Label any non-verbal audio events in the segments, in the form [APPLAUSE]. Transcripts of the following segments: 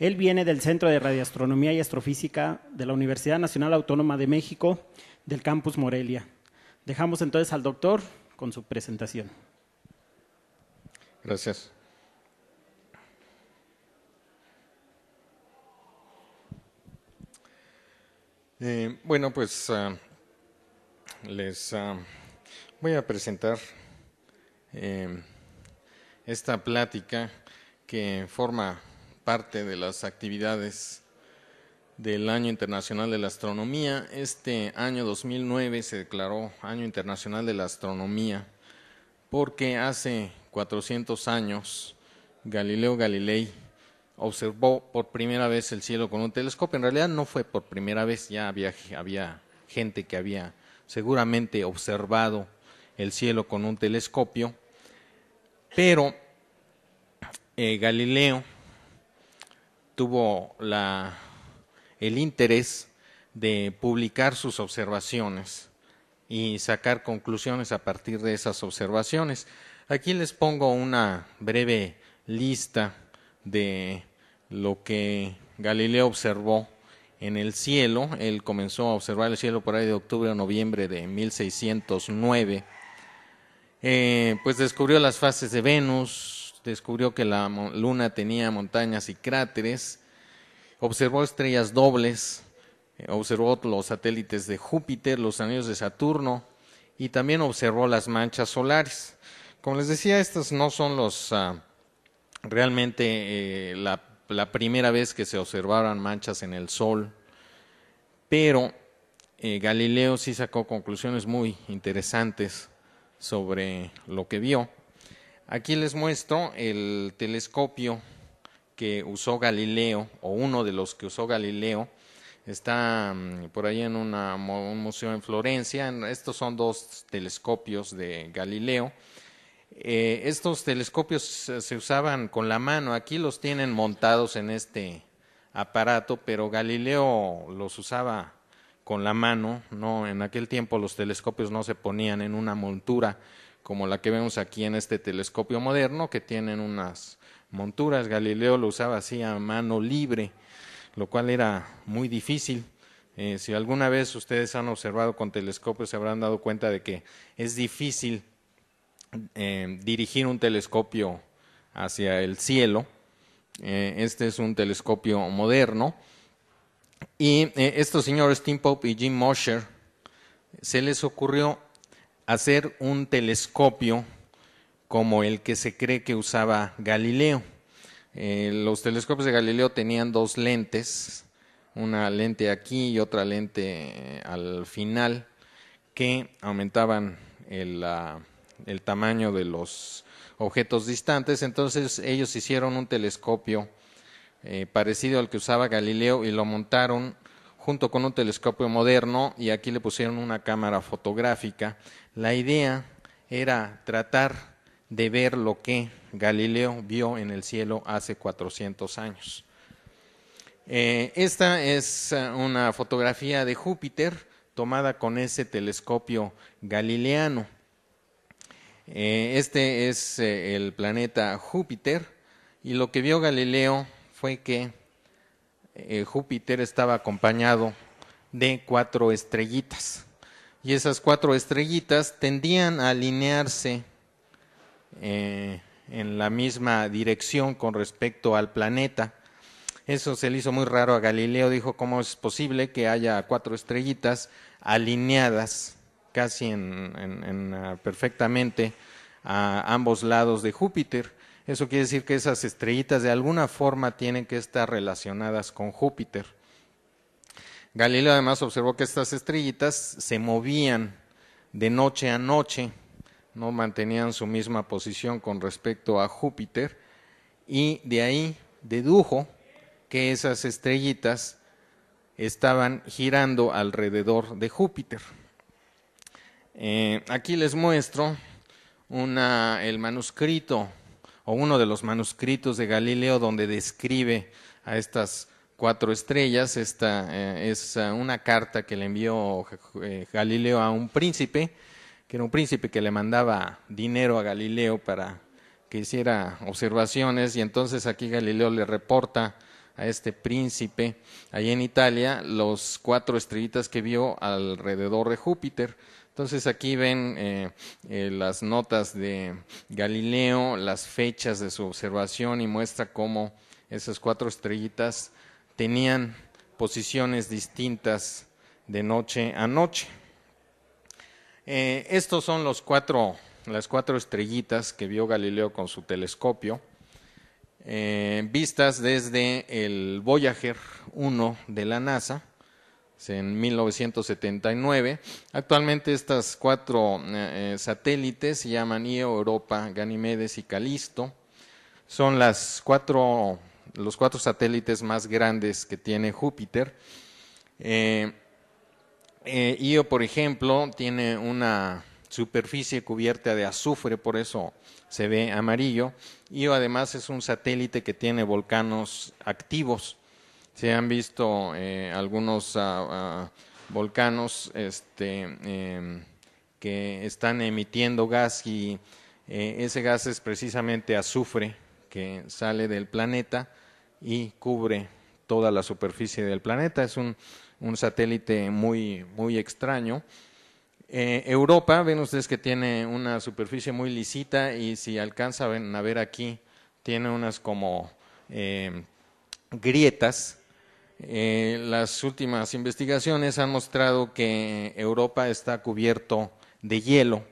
Él viene del Centro de Radioastronomía y Astrofísica de la Universidad Nacional Autónoma de México, del Campus Morelia. Dejamos entonces al doctor con su presentación. Gracias. Eh, bueno, pues ah, les ah, voy a presentar eh, esta plática que forma parte de las actividades del Año Internacional de la Astronomía. Este año 2009 se declaró Año Internacional de la Astronomía porque hace 400 años Galileo Galilei observó por primera vez el cielo con un telescopio. En realidad no fue por primera vez, ya había, había gente que había seguramente observado el cielo con un telescopio, pero eh, Galileo tuvo el interés de publicar sus observaciones y sacar conclusiones a partir de esas observaciones. Aquí les pongo una breve lista de lo que Galileo observó en el cielo. Él comenzó a observar el cielo por ahí de octubre a noviembre de 1609. Eh, pues descubrió las fases de Venus, descubrió que la luna tenía montañas y cráteres, observó estrellas dobles, eh, observó los satélites de Júpiter, los anillos de Saturno y también observó las manchas solares. Como les decía, estas no son los ah, realmente eh, la, primera vez que se observaron manchas en el Sol, pero eh, Galileo sí sacó conclusiones muy interesantes sobre lo que vio. Aquí les muestro el telescopio que usó Galileo, o uno de los que usó Galileo. Está mm, por ahí en un museo en Florencia. Estos son dos telescopios de Galileo. Eh, estos telescopios se usaban con la mano. Aquí los tienen montados en este aparato, pero Galileo los usaba con la mano. No, en aquel tiempo los telescopios no se ponían en una montura como la que vemos aquí en este telescopio moderno, que tienen unas monturas. Galileo lo usaba así a mano libre, lo cual era muy difícil. Eh, si alguna vez ustedes han observado con telescopios, se habrán dado cuenta de que es difícil eh, dirigir un telescopio hacia el cielo. Eh, este es un telescopio moderno. Y estos señores Tim Pope y Jim Mosher se les ocurrió hacer un telescopio como el que se cree que usaba Galileo. Eh, los telescopios de Galileo tenían dos lentes, una lente aquí y otra lente eh, al final, que aumentaban el, tamaño de los objetos distantes. Entonces ellos hicieron un telescopio eh, parecido al que usaba Galileo y lo montaron junto con un telescopio moderno y aquí le pusieron una cámara fotográfica. La idea era tratar de ver lo que Galileo vio en el cielo hace 400 años. Eh, esta es eh, una fotografía de Júpiter tomada con ese telescopio galileano. Eh, este es el planeta Júpiter y lo que vio Galileo fue que eh, Júpiter estaba acompañado de cuatro estrellitas. Y esas cuatro estrellitas tendían a alinearse eh, en la misma dirección con respecto al planeta. Eso se le hizo muy raro a Galileo, dijo, ¿cómo es posible que haya cuatro estrellitas alineadas casi en, ah, perfectamente a ambos lados de Júpiter? Eso quiere decir que esas estrellitas de alguna forma tienen que estar relacionadas con Júpiter. Galileo además observó que estas estrellitas se movían de noche a noche, no mantenían su misma posición con respecto a Júpiter, y de ahí dedujo que esas estrellitas estaban girando alrededor de Júpiter. Eh, aquí les muestro el manuscrito o uno de los manuscritos de Galileo donde describe a estas cuatro estrellas. Esta eh, es eh, una carta que le envió eh, Galileo a un príncipe, que era un príncipe que le mandaba dinero a Galileo para que hiciera observaciones y entonces aquí Galileo le reporta a este príncipe ahí en Italia los cuatro estrellitas que vio alrededor de Júpiter. Entonces aquí ven eh, eh, las notas de Galileo, las fechas de su observación y muestra cómo esas cuatro estrellitas tenían posiciones distintas de noche a noche. Eh, estos son los cuatro, las cuatro estrellitas que vio Galileo con su telescopio, eh, vistas desde el Voyager 1 de la NASA en 1979. Actualmente estas cuatro eh, eh, satélites se llaman IO, e, Europa, Ganimedes y Calisto. Son las cuatro, los cuatro satélites más grandes que tiene Júpiter. Eh, Io, e, por ejemplo, tiene una superficie cubierta de azufre, por eso se ve amarillo. Io e, además es un satélite que tiene volcanos activos. Se han visto eh, algunos ah, ah, volcanos este, em, que están emitiendo gas y eh, ese gas es precisamente azufre que sale del planeta y cubre toda la superficie del planeta. Es un, satélite muy, muy extraño. Eh, Europa, ven ustedes que tiene una superficie muy lisita y si alcanzan a ver aquí, tiene unas como em, grietas eh, las últimas investigaciones han mostrado que Europa está cubierto de hielo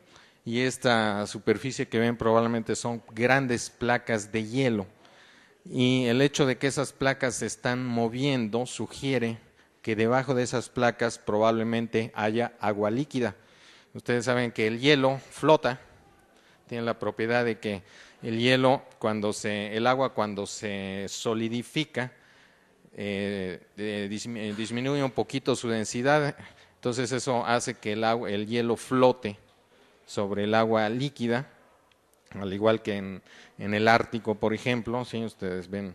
y esta superficie que ven probablemente son grandes placas de hielo. Y el hecho de que esas placas se están moviendo sugiere que debajo de esas placas probablemente haya agua líquida. Ustedes saben que el hielo flota, tiene la propiedad de que el hielo cuando se el agua cuando se solidifica eh, eh, eh, disminuye un poquito su densidad, entonces eso hace que el, agua, el hielo flote sobre el agua líquida, al igual que en, el Ártico, por ejemplo, si ustedes ven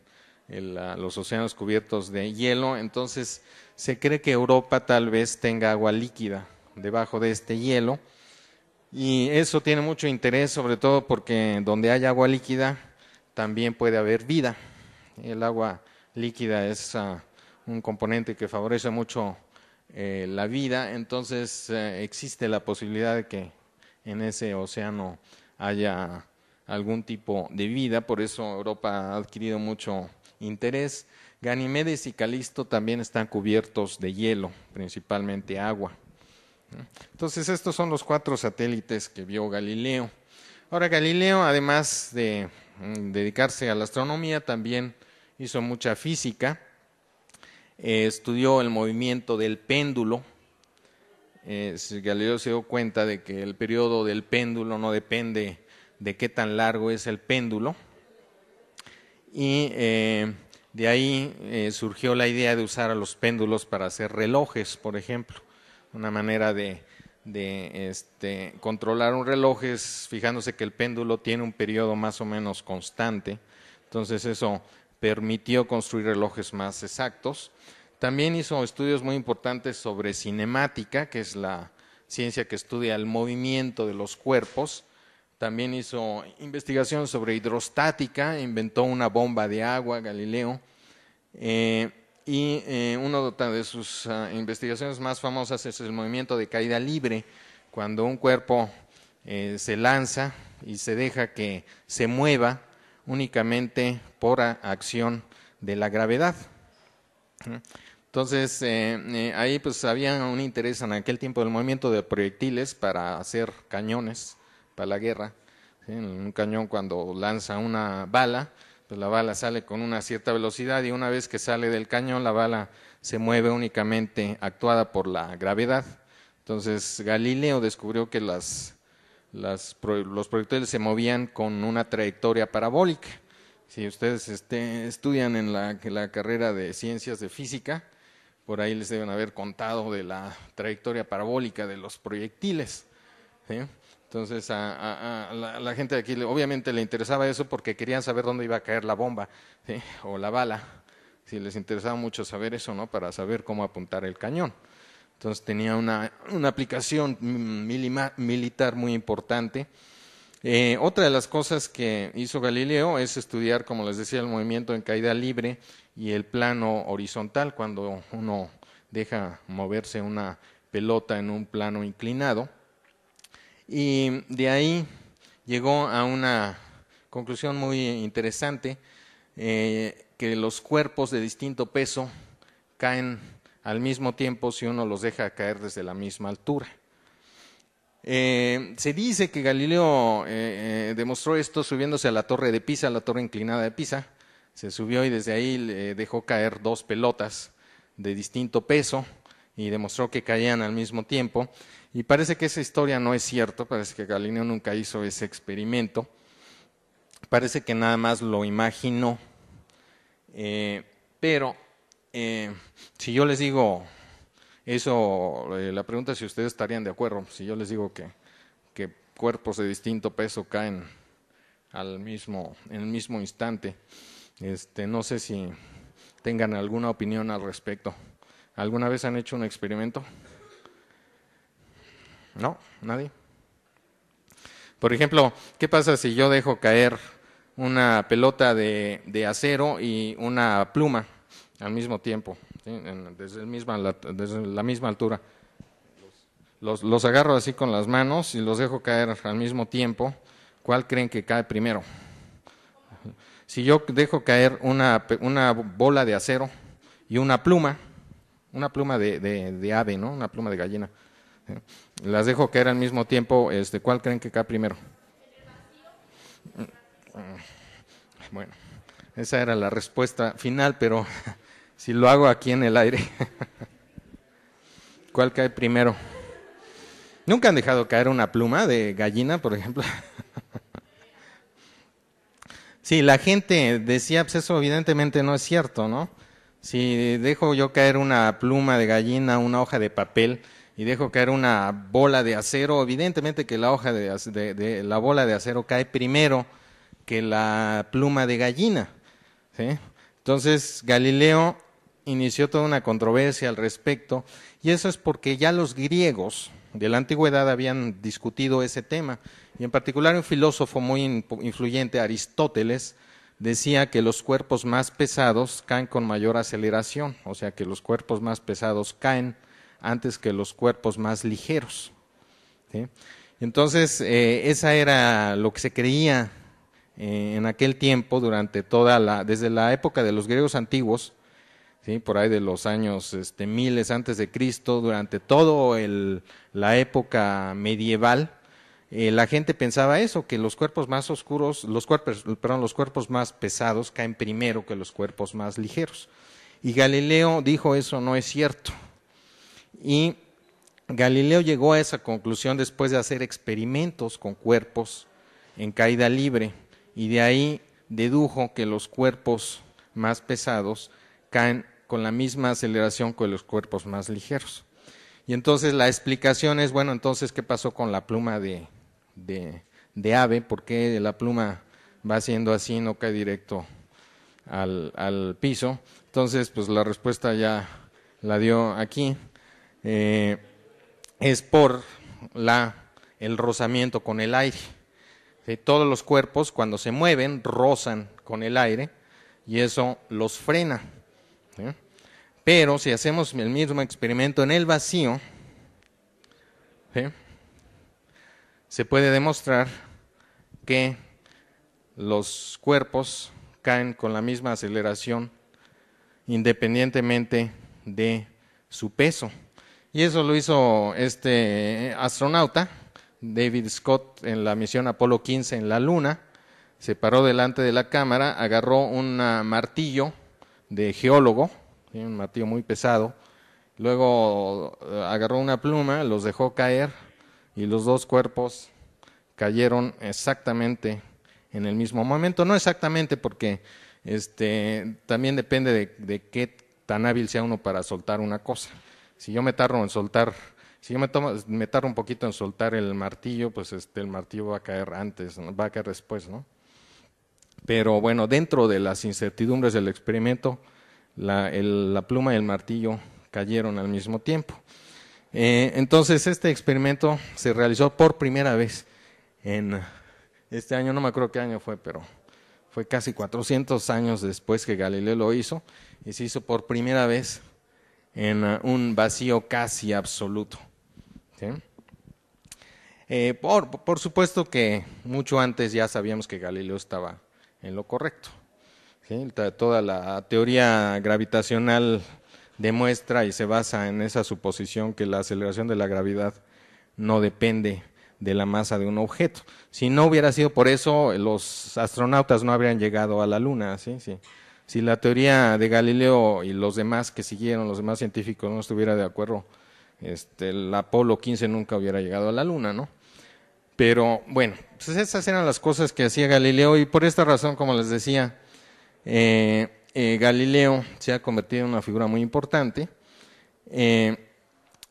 los océanos cubiertos de hielo, entonces se cree que Europa tal vez tenga agua líquida debajo de este hielo. Y eso tiene mucho interés, sobre todo porque donde hay agua líquida también puede haber vida. El agua líquida es ah, un componente que favorece mucho eh, la vida, entonces eh, existe la posibilidad de que en ese océano haya algún tipo de vida, por eso Europa ha adquirido mucho interés. Ganimedes y Calisto también están cubiertos de hielo, principalmente agua. Entonces estos son los cuatro satélites que vio Galileo. Ahora Galileo, además de mm, dedicarse a la astronomía, también hizo mucha física, eh, estudió el movimiento del péndulo. Eh, Galileo se dio cuenta de que el periodo del péndulo no depende de qué tan largo es el péndulo. Y eh, de ahí surgió la idea de usar a los péndulos para hacer relojes, por ejemplo. Una manera de, este, controlar un reloj es fijándose que el péndulo tiene un periodo más o menos constante. Entonces eso permitió construir relojes más exactos. También hizo estudios muy importantes sobre cinemática, que es la ciencia que estudia el movimiento de los cuerpos. También hizo investigación sobre hidrostática, inventó una bomba de agua, Galileo. Eh, y eh, una de sus ah, investigaciones más famosas es el movimiento de caída libre, cuando un cuerpo eh, se lanza y se deja que se mueva únicamente por acción de la gravedad. Entonces, eh, eh, ahí pues había un interés en aquel tiempo del movimiento de proyectiles para hacer cañones para la guerra. En Un cañón cuando lanza una bala, pues la bala sale con una cierta velocidad y una vez que sale del cañón, la bala se mueve únicamente actuada por la gravedad. Entonces, Galileo descubrió que las los proyectiles se movían con una trayectoria parabólica. Si ustedes este, estudian en la, carrera de ciencias de física, por ahí les deben haber contado de la trayectoria parabólica de los proyectiles. Entonces a, la, gente de aquí obviamente le interesaba eso porque querían saber dónde iba a caer la bomba o la bala. Si les interesaba mucho saber eso, ¿no? Para saber cómo apuntar el cañón. Entonces tenía una, aplicación militar muy importante. Eh, otra de las cosas que hizo Galileo es estudiar, como les decía, el movimiento en caída libre y el plano horizontal, cuando uno deja moverse una pelota en un plano inclinado. Y de ahí llegó a una conclusión muy interesante, eh, que los cuerpos de distinto peso caen al mismo tiempo si uno los deja caer desde la misma altura. Eh, se dice que Galileo eh, eh, demostró esto subiéndose a la torre de Pisa, la torre inclinada de Pisa. Se subió y desde ahí dejó caer dos pelotas de distinto peso y demostró que caían al mismo tiempo. Y parece que esa historia no es cierta, parece que Galileo nunca hizo ese experimento. Parece que nada más lo imaginó. pero eh, si yo les digo eso, eh, la pregunta es si ustedes estarían de acuerdo, si yo les digo que, que cuerpos de distinto peso caen al mismo, en el mismo instante, este, no sé si tengan alguna opinión al respecto. ¿Alguna vez han hecho un experimento? ¿No? ¿Nadie? Por ejemplo, ¿qué pasa si yo dejo caer una pelota de acero y una pluma? al mismo tiempo, desde, la, desde, la, misma altura. Los, los, agarro así con las manos y los dejo caer al mismo tiempo. ¿Cuál creen que cae primero? Si yo dejo caer una, una bola de acero y una pluma, una pluma de, ave, ¿no? Una pluma de gallina. Las dejo caer al mismo tiempo, este, ¿cuál creen que cae primero? Mm, mm. Bueno, esa era la respuesta final, pero [LAUGHS] Si lo hago aquí en el aire, [LAUGHS] ¿cuál cae primero? ¿Nunca han dejado caer una pluma de gallina, por ejemplo? [LAUGHS] Sí, la gente decía, pues eso evidentemente no es cierto, ¿no? Si dejo yo caer una pluma de gallina, una hoja de papel y dejo caer una bola de acero, evidentemente que la hoja de, la bola de acero cae primero que la pluma de gallina, Entonces Galileo inició toda una controversia al respecto, y eso es porque ya los griegos de la antigüedad habían discutido ese tema, y en particular un filósofo muy influyente, Aristóteles, decía que los cuerpos más pesados caen con mayor aceleración, o sea que los cuerpos más pesados caen antes que los cuerpos más ligeros. Entonces, eh, esa era lo que se creía eh, en aquel tiempo, durante toda la, desde la época de los griegos antiguos, por ahí de los años este, miles antes de Cristo, durante toda la época medieval, eh, la gente pensaba eso, que los cuerpos más oscuros, los cuerpos, perdón, los cuerpos más pesados caen primero que los cuerpos más ligeros. Y Galileo dijo eso no es cierto. Y Galileo llegó a esa conclusión después de hacer experimentos con cuerpos en caída libre y de ahí dedujo que los cuerpos más pesados caen con la misma aceleración que los cuerpos más ligeros. Y entonces la explicación es, bueno, entonces, ¿qué pasó con la pluma de, de, ave? ¿Por qué la pluma va haciendo así, no cae directo al, piso? Entonces, pues la respuesta ya la dio aquí. Eh, es por la, el rozamiento con el aire. Todos los cuerpos, cuando se mueven, rozan con el aire y eso los frena. ¿Sí? Pero si hacemos el mismo experimento en el vacío, se puede demostrar que los cuerpos caen con la misma aceleración independientemente de su peso. Y eso lo hizo este astronauta, David Scott, en la misión Apolo 15 en la Luna. Se paró delante de la cámara, agarró un martillo de geólogo, un martillo muy pesado. Luego eh, agarró una pluma, los dejó caer y los dos cuerpos cayeron exactamente en el mismo momento. No exactamente porque este, también depende de, qué tan hábil sea uno para soltar una cosa. Si yo me tardo en soltar, si yo me, tomo, me tardo un poquito en soltar el martillo, pues este, el martillo va a caer antes, va a caer después, ¿no? Pero bueno, dentro de las incertidumbres del experimento, la, pluma y el martillo cayeron al mismo tiempo. Eh, entonces, este experimento se realizó por primera vez en este año, no me acuerdo qué año fue, pero fue casi 400 años después que Galileo lo hizo, y se hizo por primera vez en uh, un vacío casi absoluto. Eh, por supuesto que mucho antes ya sabíamos que Galileo estaba en lo correcto. Toda la teoría gravitacional demuestra y se basa en esa suposición que la aceleración de la gravedad no depende de la masa de un objeto. Si no hubiera sido por eso, los astronautas no habrían llegado a la Luna. sí. Si la teoría de Galileo y los demás que siguieron, los demás científicos, no estuviera de acuerdo, este, el Apolo 15 nunca hubiera llegado a la Luna, ¿no? Pero bueno, pues esas eran las cosas que hacía Galileo y por esta razón, como les decía, eh, eh, Galileo se ha convertido en una figura muy importante. Eh,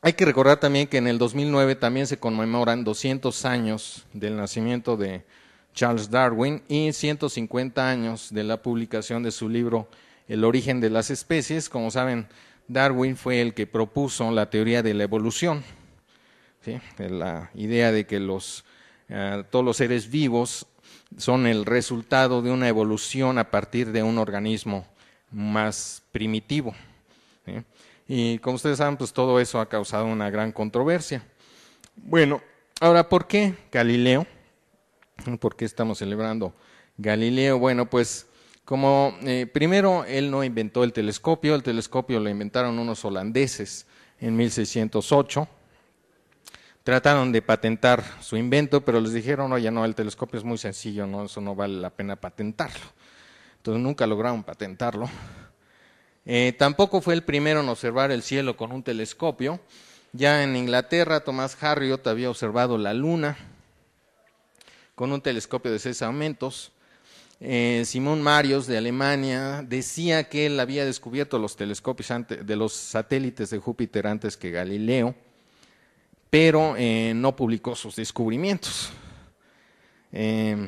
hay que recordar también que en el 2009 también se conmemoran 200 años del nacimiento de Charles Darwin y 150 años de la publicación de su libro El origen de las especies. Como saben, Darwin fue el que propuso la teoría de la evolución, la idea de que los, todos los seres vivos son el resultado de una evolución a partir de un organismo más primitivo. Y como ustedes saben, pues todo eso ha causado una gran controversia. Bueno, ahora, ¿por qué Galileo? ¿Por qué estamos celebrando Galileo? Bueno, pues como eh, primero él no inventó el telescopio, el telescopio lo inventaron unos holandeses en 1608 Trataron de patentar su invento, pero les dijeron, oye, no, el telescopio es muy sencillo, no, eso no vale la pena patentarlo. Entonces nunca lograron patentarlo. Eh, tampoco fue el primero en observar el cielo con un telescopio. Ya en Inglaterra, Thomas Harriot había observado la Luna con un telescopio de seis aumentos. Eh, Simón Marios, de Alemania decía que él había descubierto los telescopios antes, de los satélites de Júpiter antes que Galileo pero eh, no publicó sus descubrimientos. Em,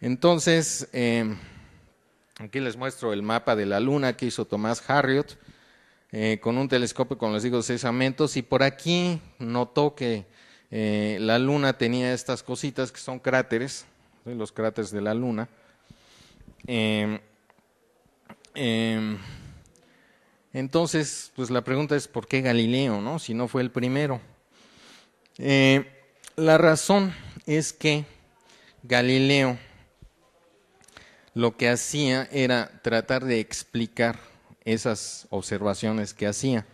entonces, em, aquí les muestro el mapa de la Luna que hizo Tomás Harriot eh, con un telescopio, con los digo, de seis aumentos, y por aquí notó que eh, la Luna tenía estas cositas que son cráteres, los cráteres de la Luna. Em, entonces, pues la pregunta es, ¿por qué Galileo, no? si no fue el primero? Eh, la razón es que Galileo lo que hacía era tratar de explicar esas observaciones que hacía.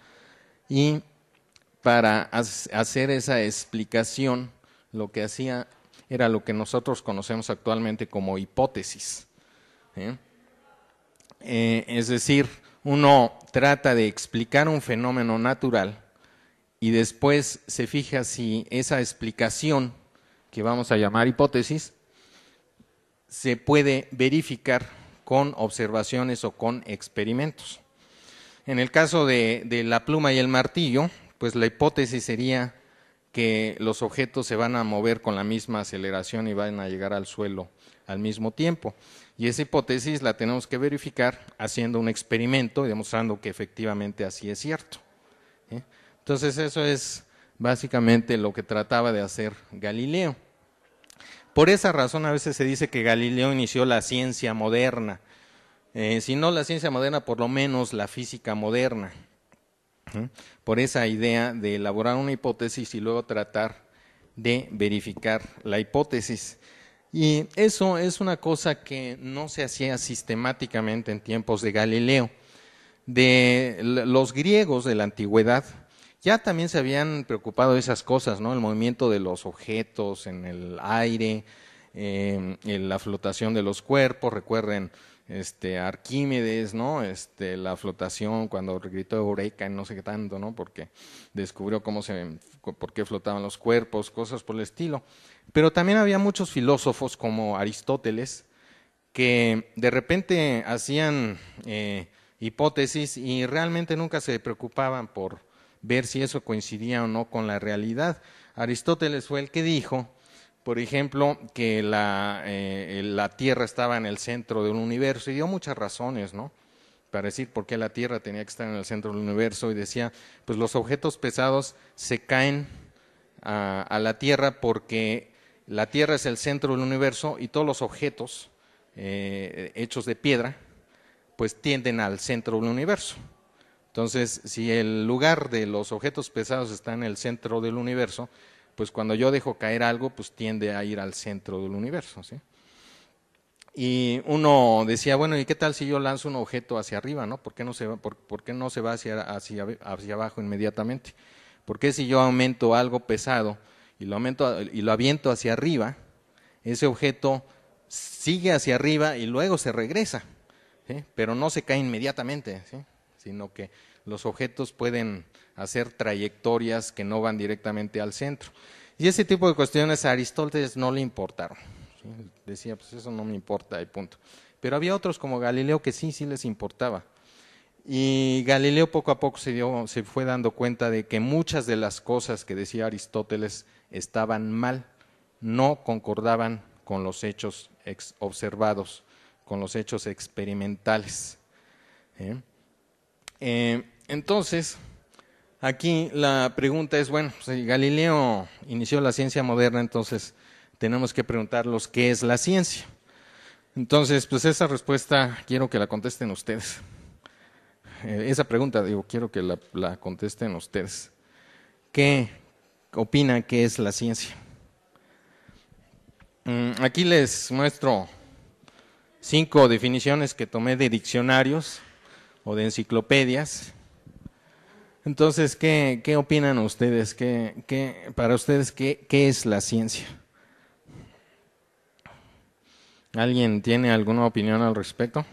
Y para hacer esa explicación, lo que hacía era lo que nosotros conocemos actualmente como hipótesis. ¿eh? Eh, es decir, uno trata de explicar un fenómeno natural y después se fija si esa explicación, que vamos a llamar hipótesis, se puede verificar con observaciones o con experimentos. En el caso de, la pluma y el martillo, pues la hipótesis sería que los objetos se van a mover con la misma aceleración y van a llegar al suelo al mismo tiempo. Y esa hipótesis la tenemos que verificar haciendo un experimento y demostrando que efectivamente así es cierto. ¿eh? Entonces eso es básicamente lo que trataba de hacer Galileo. Por esa razón a veces se dice que Galileo inició la ciencia moderna, eh, si no la ciencia moderna, por lo menos la física moderna, ¿eh? por esa idea de elaborar una hipótesis y luego tratar de verificar la hipótesis. Y eso es una cosa que no se hacía sistemáticamente en tiempos de Galileo. De los griegos de la antigüedad, ya también se habían preocupado de esas cosas, ¿no? El movimiento de los objetos en el aire, em, la flotación de los cuerpos, recuerden, este, Arquímedes, ¿no? Este, la flotación cuando gritó Eureka y no sé qué tanto, ¿no? Porque descubrió cómo se, por qué flotaban los cuerpos, cosas por el estilo. Pero también había muchos filósofos como Aristóteles que de repente hacían eh, hipótesis y realmente nunca se preocupaban por ver si eso coincidía o no con la realidad. Aristóteles fue el que dijo, por ejemplo, que eh, la, Tierra estaba en el centro del universo y dio muchas razones, ¿no? para decir por qué la Tierra tenía que estar en el centro del universo y decía, pues los objetos pesados se caen a, la Tierra porque la Tierra es el centro del universo y todos los objetos eh, hechos de piedra pues tienden al centro del universo. Entonces, si el lugar de los objetos pesados está en el centro del universo, pues cuando yo dejo caer algo, pues tiende a ir al centro del universo. ¿sí? Y uno decía, bueno, ¿y qué tal si yo lanzo un objeto hacia arriba? ¿no? ¿Por, qué no se va, por, no se va hacia, hacia abajo inmediatamente? ¿Por qué si yo aumento algo pesado y lo, aumento, y lo aviento hacia arriba, ese objeto sigue hacia arriba y luego se regresa? Pero no se cae inmediatamente, sino que los objetos pueden hacer trayectorias que no van directamente al centro. Y ese tipo de cuestiones a Aristóteles no le importaron. Decía, pues eso no me importa y punto. Pero había otros como Galileo que sí, sí les importaba. Y Galileo poco a poco se, se fue dando cuenta de que muchas de las cosas que decía Aristóteles estaban mal, no concordaban con los hechos observados, con los hechos experimentales. ¿Eh? eh entonces, aquí la pregunta es, bueno, si Galileo inició la ciencia moderna, entonces tenemos que preguntarlos qué es la ciencia. Entonces, pues esa respuesta quiero que la contesten ustedes. Eh, esa pregunta, digo, quiero que la, contesten ustedes. ¿Qué opina que es la ciencia? Mm, aquí les muestro cinco definiciones que tomé de diccionarios o de enciclopedias entonces, ¿qué, qué opinan ustedes? ¿Qué, para ustedes, ¿qué, ¿qué es la ciencia? ¿Alguien tiene alguna opinión al respecto?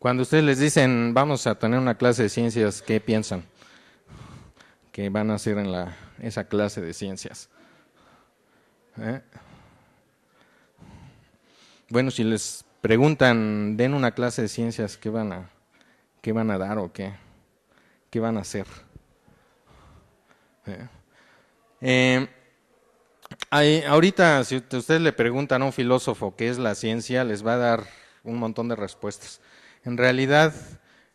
Cuando ustedes les dicen, vamos a tener una clase de ciencias, ¿qué piensan? ¿Qué van a hacer en la, esa clase de ciencias? ¿Eh? Bueno, si les preguntan, den una clase de ciencias, ¿qué van a, qué van a dar o qué? Van a hacer. Eh, eh, ahorita, si ustedes le preguntan a un filósofo qué es la ciencia, les va a dar un montón de respuestas. En realidad,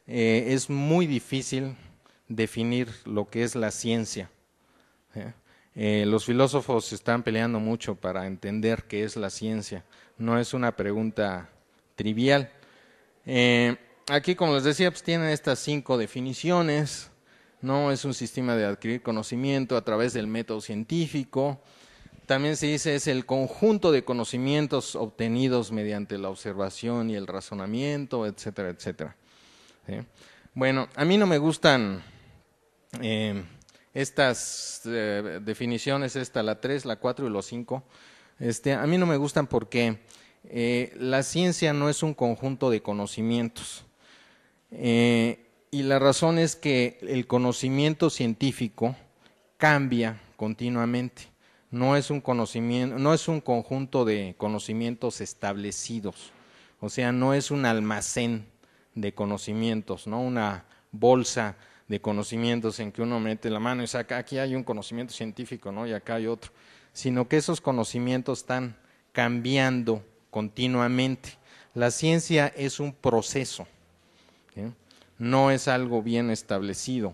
eh, es muy difícil definir lo que es la ciencia. los filósofos están peleando mucho para entender qué es la ciencia. No es una pregunta trivial aquí, como les decía, pues tienen estas cinco definiciones. ¿no? Es un sistema de adquirir conocimiento a través del método científico. También se dice es el conjunto de conocimientos obtenidos mediante la observación y el razonamiento, etcétera, etcétera. Bueno, a mí no me gustan eh, estas eh, definiciones, esta, la 3, la 4 y los 5. Este, a mí no me gustan porque eh, la ciencia no es un conjunto de conocimientos. Eh, y la razón es que el conocimiento científico cambia continuamente. No es un no es un conjunto de conocimientos establecidos. O sea, no es un almacén de conocimientos, no una bolsa de conocimientos en que uno mete la mano y saca, aquí hay un conocimiento científico, ¿no? Y acá hay otro, sino que esos conocimientos están cambiando continuamente. La ciencia es un proceso no es algo bien establecido.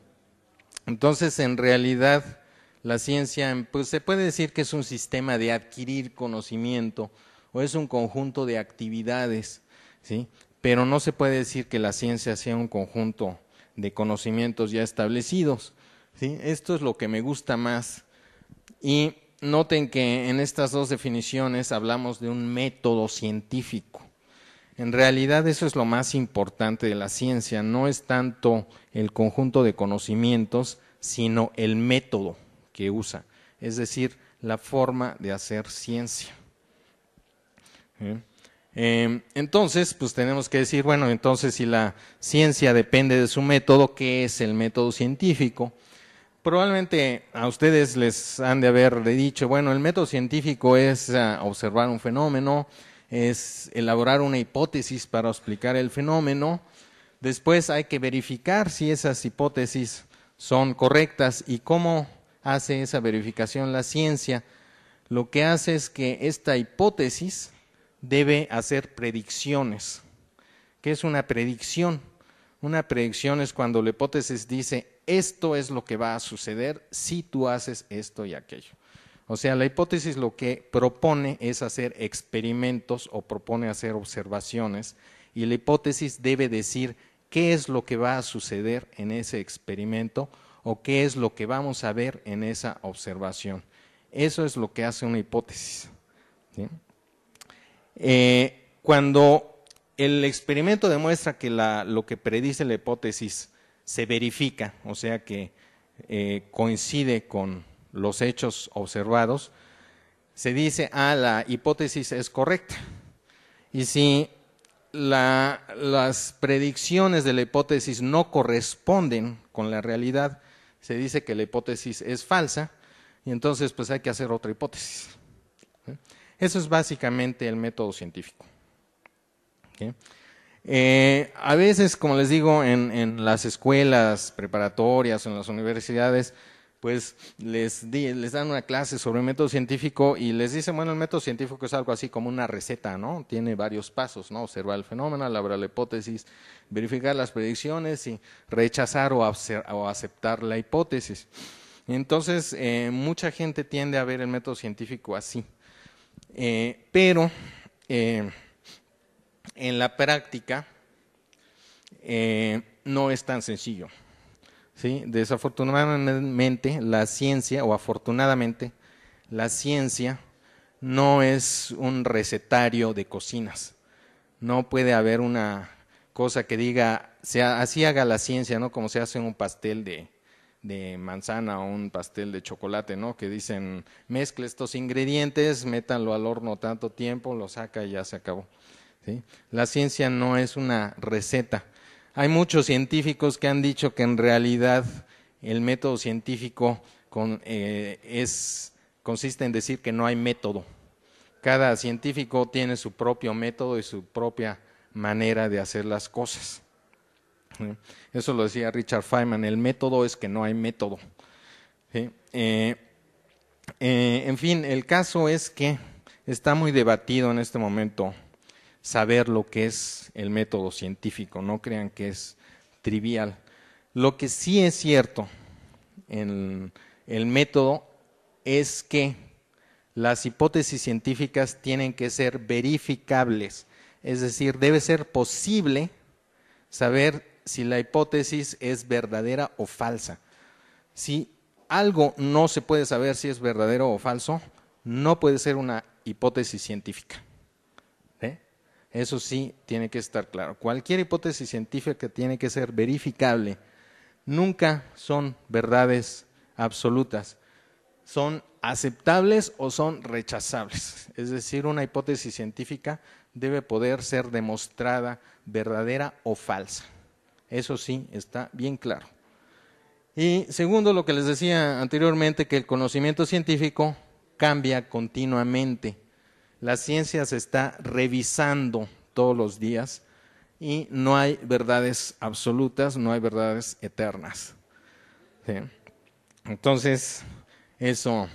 Entonces, en realidad, la ciencia pues, se puede decir que es un sistema de adquirir conocimiento o es un conjunto de actividades, ¿sí? pero no se puede decir que la ciencia sea un conjunto de conocimientos ya establecidos. ¿sí? Esto es lo que me gusta más. Y noten que en estas dos definiciones hablamos de un método científico. En realidad eso es lo más importante de la ciencia, no es tanto el conjunto de conocimientos, sino el método que usa, es decir, la forma de hacer ciencia. ¿Eh? Em, entonces, pues tenemos que decir, bueno, entonces si la ciencia depende de su método, ¿qué es el método científico? Probablemente a ustedes les han de haber dicho, bueno, el método científico es ah, observar un fenómeno, es elaborar una hipótesis para explicar el fenómeno. Después hay que verificar si esas hipótesis son correctas y cómo hace esa verificación la ciencia. Lo que hace es que esta hipótesis debe hacer predicciones. ¿Qué es una predicción? Una predicción es cuando la hipótesis dice esto es lo que va a suceder si tú haces esto y aquello. O sea, la hipótesis lo que propone es hacer experimentos o propone hacer observaciones y la hipótesis debe decir qué es lo que va a suceder en ese experimento o qué es lo que vamos a ver en esa observación. Eso es lo que hace una hipótesis. Eh, cuando el experimento demuestra que lo que predice la hipótesis se verifica, o sea que eh, coincide con, los hechos observados, se dice, ah, la hipótesis es correcta. Y si las predicciones de la hipótesis no corresponden con la realidad, se dice que la hipótesis es falsa y entonces pues hay que hacer otra hipótesis. Eso es básicamente el método científico. Eh, a veces, como les digo, en, en, las escuelas preparatorias, en las universidades, pues les, dan una clase sobre el método científico y les dicen, bueno, el método científico es algo así como una receta, ¿no? Tiene varios pasos, ¿no? Observar el fenómeno, elaborar la hipótesis, verificar las predicciones y rechazar o, aceptar la hipótesis. Entonces, eh, mucha gente tiende a ver el método científico así. Eh, pero eh, en la práctica no es tan sencillo. ¿sí? Desafortunadamente, la ciencia, o afortunadamente, la ciencia no es un recetario de cocinas. No puede haber una cosa que diga, se, así haga la ciencia, ¿no? Como se hace un pastel de, manzana o un pastel de chocolate, ¿no? Que dicen, mezcle estos ingredientes, métanlo al horno tanto tiempo, lo saca y ya se acabó. ¿Sí? La ciencia no es una receta, hay muchos científicos que han dicho que en realidad el método científico eh, consiste en decir que no hay método. Cada científico tiene su propio método y su propia manera de hacer las cosas. Eso lo decía Richard Feynman, el método es que no hay método. Eh, eh, en fin, el caso es que está muy debatido en este momento saber lo que es el método científico, no crean que es trivial. Lo que sí es cierto en el método es que las hipótesis científicas tienen que ser verificables, es decir, debe ser posible saber si la hipótesis es verdadera o falsa. Si algo no se puede saber si es verdadero o falso, no puede ser una hipótesis científica. Eso sí tiene que estar claro. Cualquier hipótesis científica tiene que ser verificable. Nunca son verdades absolutas. Son aceptables o son rechazables. Es decir, una hipótesis científica debe poder ser demostrada verdadera o falsa. Eso sí está bien claro. Y segundo, lo que les decía anteriormente, que el conocimiento científico cambia continuamente. La ciencia se está revisando todos los días y no hay verdades absolutas, no hay verdades eternas. Entonces, eso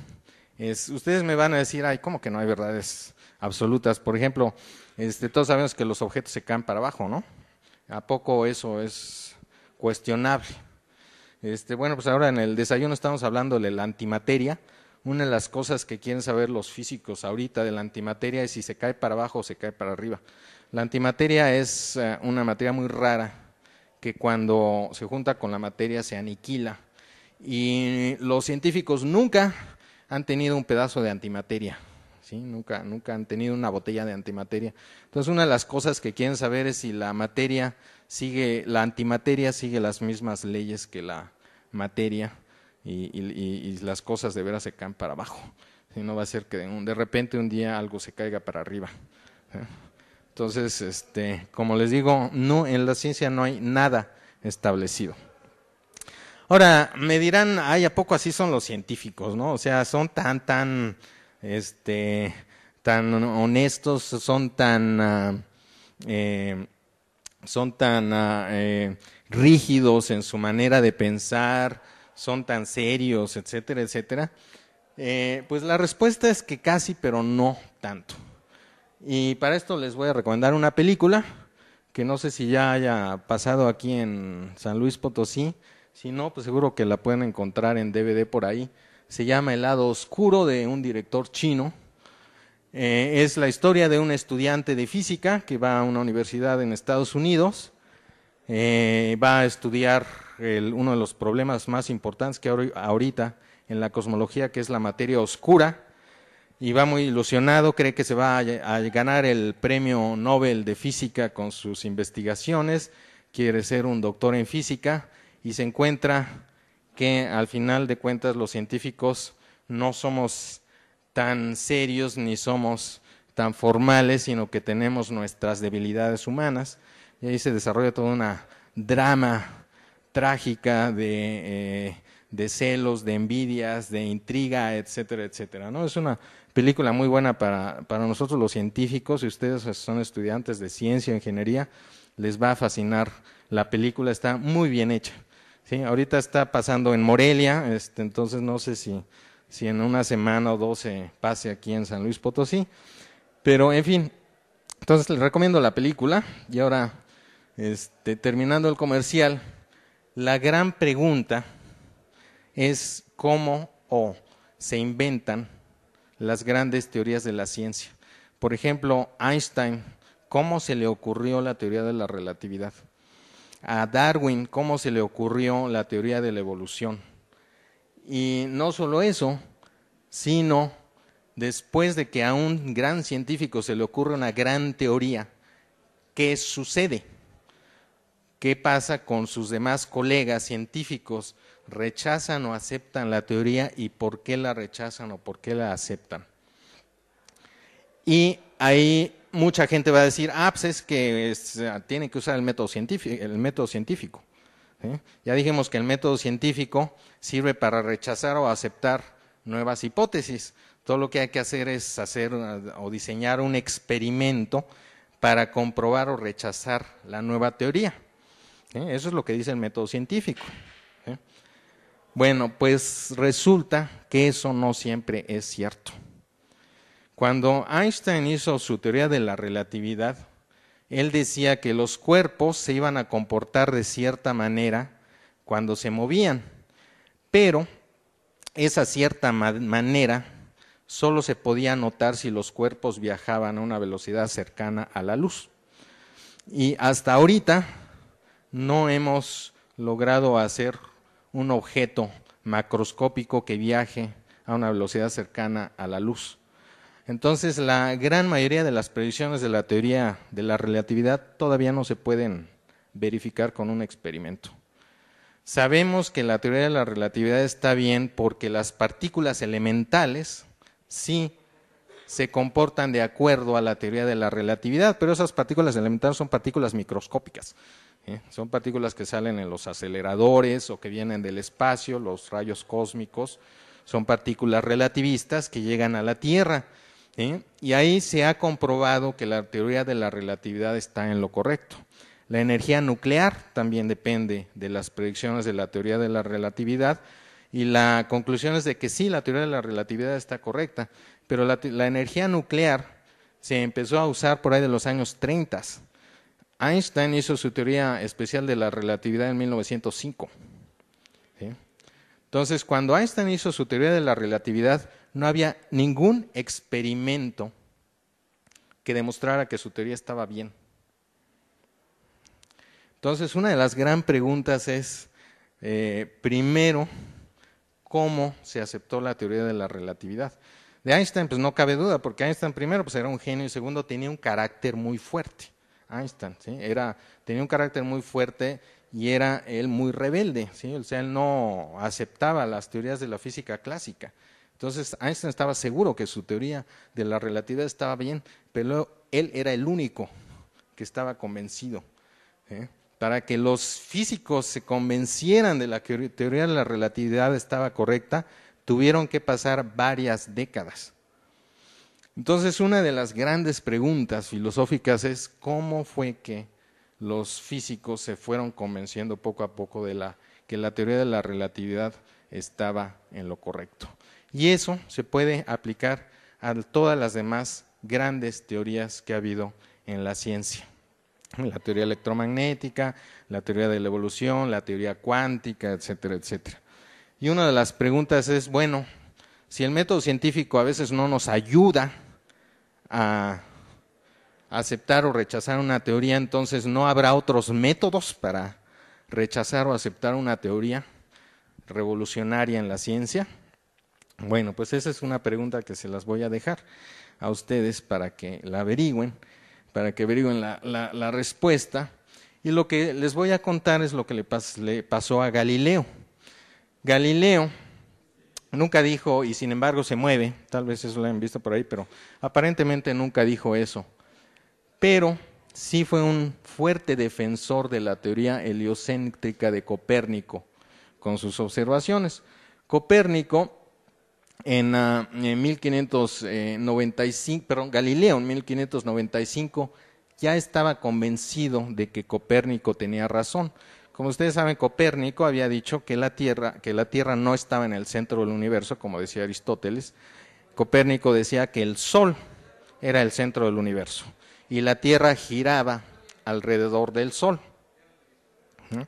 es, ustedes me van a decir, ay, ¿cómo que no hay verdades absolutas? Por ejemplo, este, todos sabemos que los objetos se caen para abajo, ¿no? ¿A poco eso es cuestionable? Este, bueno, pues ahora en el desayuno estamos hablando de la antimateria, una de las cosas que quieren saber los físicos ahorita de la antimateria es si se cae para abajo o se cae para arriba. La antimateria es eh, una materia muy rara que cuando se junta con la materia se aniquila. Y los científicos nunca han tenido un pedazo de antimateria. ¿Sí? Nunca, nunca han tenido una botella de antimateria. Entonces, una de las cosas que quieren saber es si la materia sigue, la antimateria sigue las mismas leyes que la materia y, las cosas de veras se caen para abajo. Si no va a ser que de, repente un día algo se caiga para arriba. ¿eh? Entonces, este, como les digo, no, en la ciencia no hay nada establecido. Ahora, me dirán, ay, ¿a poco así son los científicos, no? O sea, son tan, tan, este, tan honestos, son tan, ah, eh, son tan ah, eh, rígidos en su manera de pensar, son tan serios, etcétera, etcétera? Eh, pues la respuesta es que casi, pero no tanto. Y para esto les voy a recomendar una película que no sé si ya haya pasado aquí en San Luis Potosí. Si no, pues seguro que la pueden encontrar en DVD por ahí. Se llama El lado oscuro de un director chino. Eh, es la historia de un estudiante de física que va a una universidad en Estados Unidos. Eh, va a estudiar uno de los problemas más importantes que ahorita en la cosmología, que es la materia oscura, y va muy ilusionado, cree que se va a ganar el premio Nobel de Física con sus investigaciones, quiere ser un doctor en física, y se encuentra que al final de cuentas los científicos no somos tan serios ni somos tan formales, sino que tenemos nuestras debilidades humanas. Y ahí se desarrolla toda una drama trágica eh, de, celos, de envidias, de intriga, etcétera, etcétera. ¿no? Es una película muy buena para, nosotros los científicos, si ustedes son estudiantes de ciencia o ingeniería, les va a fascinar. La película está muy bien hecha. ¿sí? Ahorita está pasando en Morelia, este, entonces no sé si, si en una semana o dos se pase aquí en San Luis Potosí. Pero en fin, entonces les recomiendo la película y ahora, este, terminando el comercial, la gran pregunta es cómo o se inventan las grandes teorías de la ciencia. Por ejemplo, Einstein, ¿cómo se le ocurrió la teoría de la relatividad? A Darwin, ¿cómo se le ocurrió la teoría de la evolución? Y no solo eso, sino después de que a un gran científico se le ocurre una gran teoría, ¿qué sucede? ¿Qué pasa con sus demás colegas científicos? ¿Rechazan o aceptan la teoría y por qué la rechazan o por qué la aceptan? Y ahí mucha gente va a decir, ah, pues es que tiene que usar el método científico. El método científico. Ya dijimos que el método científico sirve para rechazar o aceptar nuevas hipótesis. Todo lo que hay que hacer es hacer o diseñar un experimento para comprobar o rechazar la nueva teoría. ¿eh? Eso es lo que dice el método científico. ¿eh? Bueno, pues resulta que eso no siempre es cierto. Cuando Einstein hizo su teoría de la relatividad, él decía que los cuerpos se iban a comportar de cierta manera cuando se movían, pero esa cierta manera solo se podía notar si los cuerpos viajaban a una velocidad cercana a la luz. Y hasta ahorita no hemos logrado hacer un objeto macroscópico que viaje a una velocidad cercana a la luz. Entonces, la gran mayoría de las predicciones de la teoría de la relatividad todavía no se pueden verificar con un experimento. Sabemos que la teoría de la relatividad está bien porque las partículas elementales sí se comportan de acuerdo a la teoría de la relatividad, pero esas partículas elementales son partículas microscópicas. ¿eh? Son partículas que salen en los aceleradores o que vienen del espacio, los rayos cósmicos, son partículas relativistas que llegan a la Tierra. ¿eh? Y ahí se ha comprobado que la teoría de la relatividad está en lo correcto. La energía nuclear también depende de las predicciones de la teoría de la relatividad y la conclusión es de que sí, la teoría de la relatividad está correcta, pero la, la energía nuclear se empezó a usar por ahí de los años 30 Einstein hizo su teoría especial de la relatividad en 1905. Entonces, cuando Einstein hizo su teoría de la relatividad, no había ningún experimento que demostrara que su teoría estaba bien. Entonces, una de las gran preguntas es, eh, primero, ¿cómo se aceptó la teoría de la relatividad? De Einstein, pues no cabe duda, porque Einstein primero pues, era un genio y segundo tenía un carácter muy fuerte. Einstein, Era, tenía un carácter muy fuerte y era él muy rebelde, O sea, él no aceptaba las teorías de la física clásica. Entonces Einstein estaba seguro que su teoría de la relatividad estaba bien, pero él era el único que estaba convencido. Para que los físicos se convencieran de la teoría de la relatividad estaba correcta, tuvieron que pasar varias décadas. Entonces, una de las grandes preguntas filosóficas es cómo fue que los físicos se fueron convenciendo poco a poco de la, que la teoría de la relatividad estaba en lo correcto. Y eso se puede aplicar a todas las demás grandes teorías que ha habido en la ciencia. La teoría electromagnética, la teoría de la evolución, la teoría cuántica, etcétera, etcétera. Y una de las preguntas es, bueno, si el método científico a veces no nos ayuda a aceptar o rechazar una teoría, entonces no habrá otros métodos para rechazar o aceptar una teoría revolucionaria en la ciencia. Bueno, pues esa es una pregunta que se las voy a dejar a ustedes para que la averigüen, para que averigüen la, respuesta. Y lo que les voy a contar es lo que le, le pasó a Galileo. Galileo Nunca dijo, y sin embargo se mueve, tal vez eso lo han visto por ahí, pero aparentemente nunca dijo eso. Pero sí fue un fuerte defensor de la teoría heliocéntrica de Copérnico con sus observaciones. Copérnico en, 1595, ah, perdón, Galileo en 1595 ya estaba convencido de que Copérnico tenía razón. Como ustedes saben, Copérnico había dicho que la Tierra, que la Tierra no estaba en el centro del universo, como decía Aristóteles. Copérnico decía que el Sol era el centro del universo y la Tierra giraba alrededor del Sol. ¿Mm?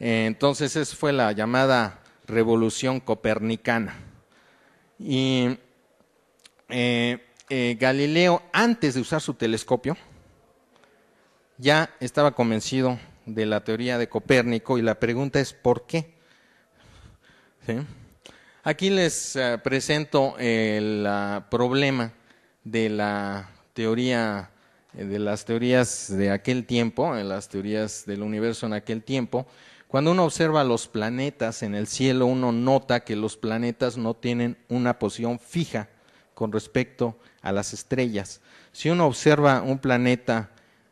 Eh, entonces, esa fue la llamada revolución copernicana. Y eh, eh, Galileo, antes de usar su telescopio, ya estaba convencido de la teoría de Copérnico y la pregunta es ¿por qué? Aquí les eh, presento el eh, problema de la teoría eh, de las teorías de aquel tiempo, en las teorías del universo en aquel tiempo, cuando uno observa los planetas en el cielo, uno nota que los planetas no tienen una posición fija con respecto a las estrellas. Si uno observa un planeta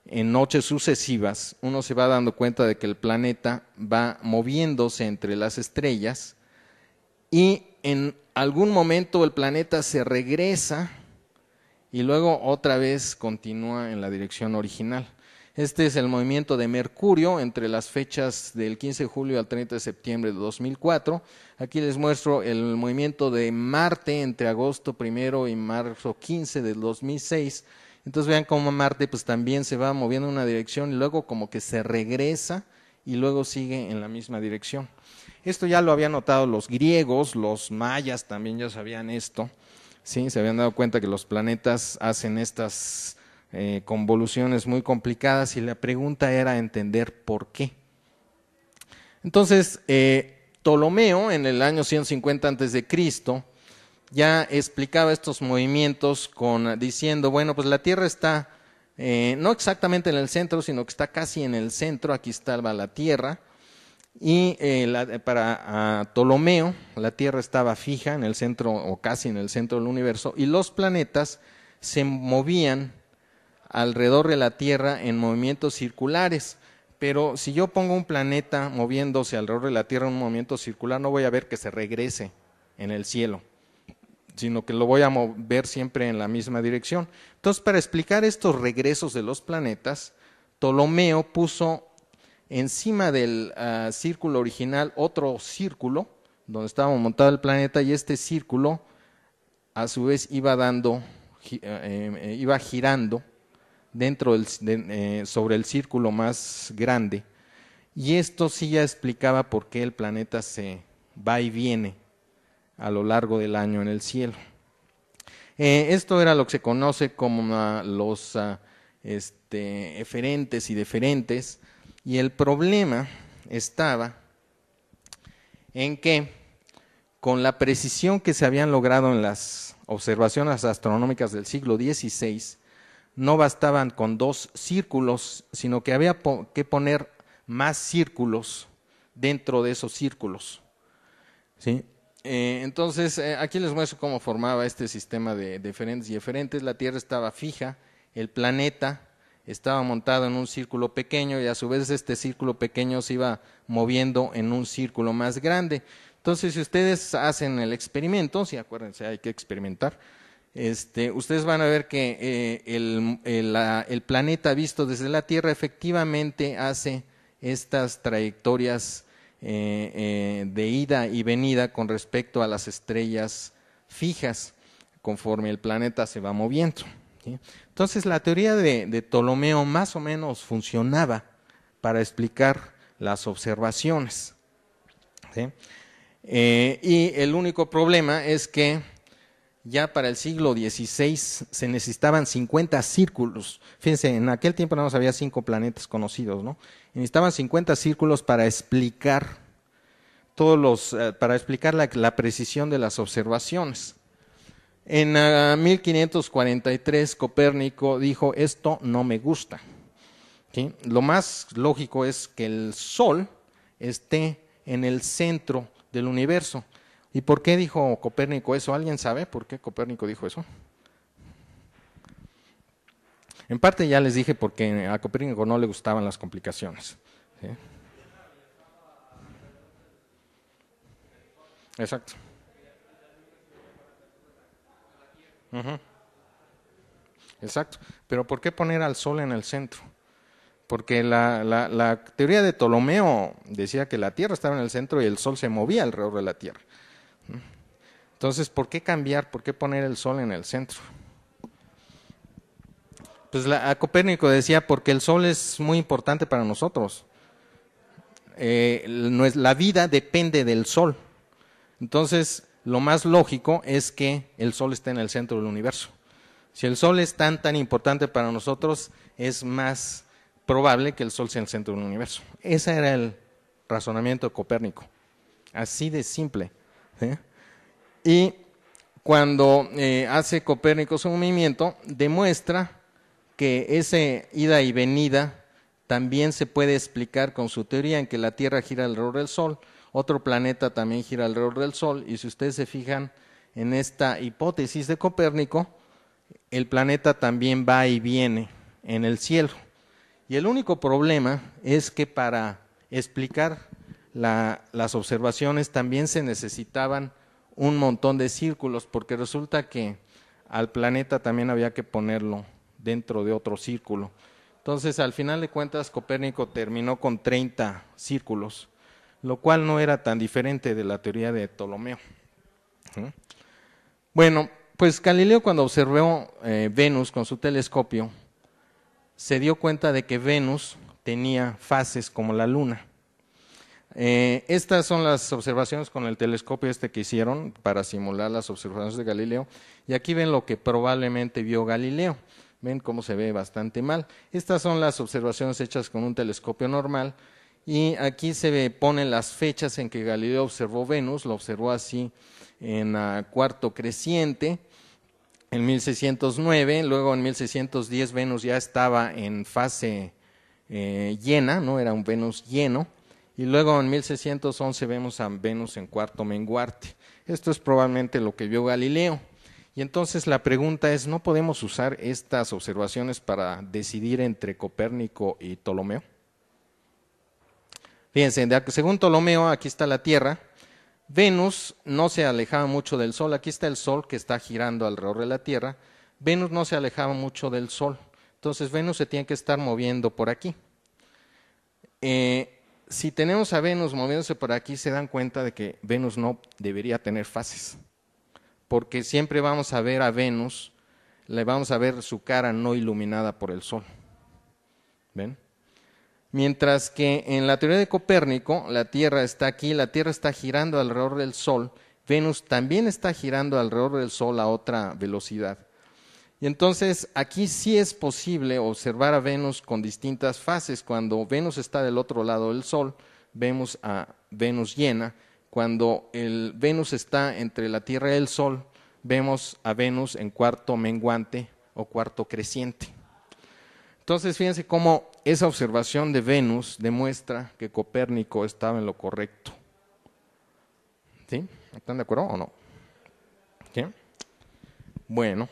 en noches sucesivas, uno se va dando cuenta de que el planeta va moviéndose entre las estrellas y en algún momento el planeta se regresa y luego otra vez continúa en la dirección original. Este es el movimiento de Mercurio entre las fechas del 15 de julio al 30 de septiembre de 2004. Aquí les muestro el movimiento de Marte entre agosto primero y marzo 15 de 2006 entonces vean cómo Marte pues también se va moviendo en una dirección y luego como que se regresa y luego sigue en la misma dirección. Esto ya lo habían notado los griegos, los mayas también ya sabían esto, ¿sí? se habían dado cuenta que los planetas hacen estas eh, convoluciones muy complicadas y la pregunta era entender por qué. Entonces, eh, Ptolomeo en el año 150 a.C., ya explicaba estos movimientos con diciendo, bueno, pues la Tierra está eh, no exactamente en el centro, sino que está casi en el centro, aquí estaba la Tierra, y eh, eh, para Ptolomeo la Tierra estaba fija en el centro o casi en el centro del universo, y los planetas se movían alrededor de la Tierra en movimientos circulares. Pero si yo pongo un planeta moviéndose alrededor de la Tierra en un movimiento circular, no voy a ver que se regrese en el cielo sino que lo voy a mover siempre en la misma dirección. Entonces, para explicar estos regresos de los planetas, Ptolomeo puso encima del ah, círculo original otro círculo, donde estaba montado el planeta, y este círculo a su vez iba dando, eh, eh, iba girando dentro del, eh, sobre el círculo más grande. Y esto sí ya explicaba por qué el planeta se va y viene a lo largo del año en el cielo. Eh, esto era lo que se conoce como ah, los ah, este, eferentes y deferentes, y el problema estaba en que con la precisión que se habían logrado en las observaciones astronómicas del siglo XVI, no bastaban con dos círculos, sino que había que poner más círculos dentro de esos círculos. ¿sí? Eh, entonces, eh, aquí les muestro cómo formaba este sistema de diferentes y diferentes. La Tierra estaba fija, el planeta estaba montado en un círculo pequeño y a su vez este círculo pequeño se iba moviendo en un círculo más grande. Entonces, si ustedes hacen el experimento, si acuérdense, hay que experimentar, este, ustedes van a ver que eh, el, el, planeta visto desde la Tierra efectivamente hace estas trayectorias eh, eh, de ida y venida con respecto a las estrellas fijas conforme el planeta se va moviendo. Entonces la teoría de, Ptolomeo más o menos funcionaba para explicar las observaciones. Eh, y el único problema es que ya para el siglo XVI se necesitaban 50 círculos. Fíjense, en aquel tiempo no había cinco planetas conocidos, ¿no? necesitaban 50 círculos para explicar todos los, eh, para explicar la, precisión de las observaciones. En 1543 ah, Copérnico dijo, esto no me gusta. Lo más lógico es que el Sol esté en el centro del universo. ¿Y por qué dijo Copérnico eso? ¿Alguien sabe por qué Copérnico dijo eso? En parte ya les dije porque a Copérnico no le gustaban las complicaciones. Exacto. Exacto. Pero ¿por qué poner al Sol en el centro? Porque la teoría de Ptolomeo decía que la Tierra estaba en el centro y el Sol se movía alrededor de la Tierra. Entonces, ¿por qué cambiar? ¿Por qué poner el sol en el centro? Pues a Copérnico decía, porque el sol es muy importante para nosotros. Eh, la vida depende del sol. Entonces, lo más lógico es que el sol esté en el centro del universo. Si el sol es tan, tan importante para nosotros, es más probable que el sol sea el centro del universo. Ese era el razonamiento de Copérnico. Así de simple. Y cuando eh, hace Copérnico su movimiento, demuestra que esa ida y venida también se puede explicar con su teoría en que la Tierra gira alrededor del Sol, otro planeta también gira alrededor del Sol, y si ustedes se fijan en esta hipótesis de Copérnico, el planeta también va y viene en el cielo. Y el único problema es que para explicar las observaciones, también se necesitaban un montón de círculos, porque resulta que al planeta también había que ponerlo dentro de otro círculo. Entonces, al final de cuentas, Copérnico terminó con 30 círculos, lo cual no era tan diferente de la teoría de Ptolomeo. ¿Mm? Bueno, pues Galileo cuando observó eh, Venus con su telescopio, se dio cuenta de que Venus tenía fases como la Luna. Eh, estas son las observaciones con el telescopio este que hicieron para simular las observaciones de Galileo. Y aquí ven lo que probablemente vio Galileo. Ven cómo se ve bastante mal. Estas son las observaciones hechas con un telescopio normal. Y aquí se ponen las fechas en que Galileo observó Venus. Lo observó así en ah, cuarto creciente en 1609. Luego en 1610 Venus ya estaba en fase eh, llena, no era un Venus lleno. Y luego en 1611 vemos a Venus en cuarto menguarte. Esto es probablemente lo que vio Galileo. Y entonces la pregunta es, ¿no podemos usar estas observaciones para decidir entre Copérnico y Ptolomeo? Fíjense, según Ptolomeo, aquí está la Tierra. Venus no se alejaba mucho del Sol. Aquí está el Sol que está girando alrededor de la Tierra. Venus no se alejaba mucho del Sol. Entonces Venus se tiene que estar moviendo por aquí. Eh, si tenemos a Venus moviéndose por aquí, se dan cuenta de que Venus no debería tener fases, porque siempre vamos a ver a Venus, le vamos a ver su cara no iluminada por el Sol. ¿Ven? Mientras que en la teoría de Copérnico, la Tierra está aquí, la Tierra está girando alrededor del Sol, Venus también está girando alrededor del Sol a otra velocidad. Y entonces aquí sí es posible observar a Venus con distintas fases. Cuando Venus está del otro lado del Sol, vemos a Venus llena. Cuando el Venus está entre la Tierra y el Sol, vemos a Venus en cuarto menguante o cuarto creciente. Entonces, fíjense cómo esa observación de Venus demuestra que Copérnico estaba en lo correcto. ¿Sí? ¿Están de acuerdo o no? ¿Sí? Bueno,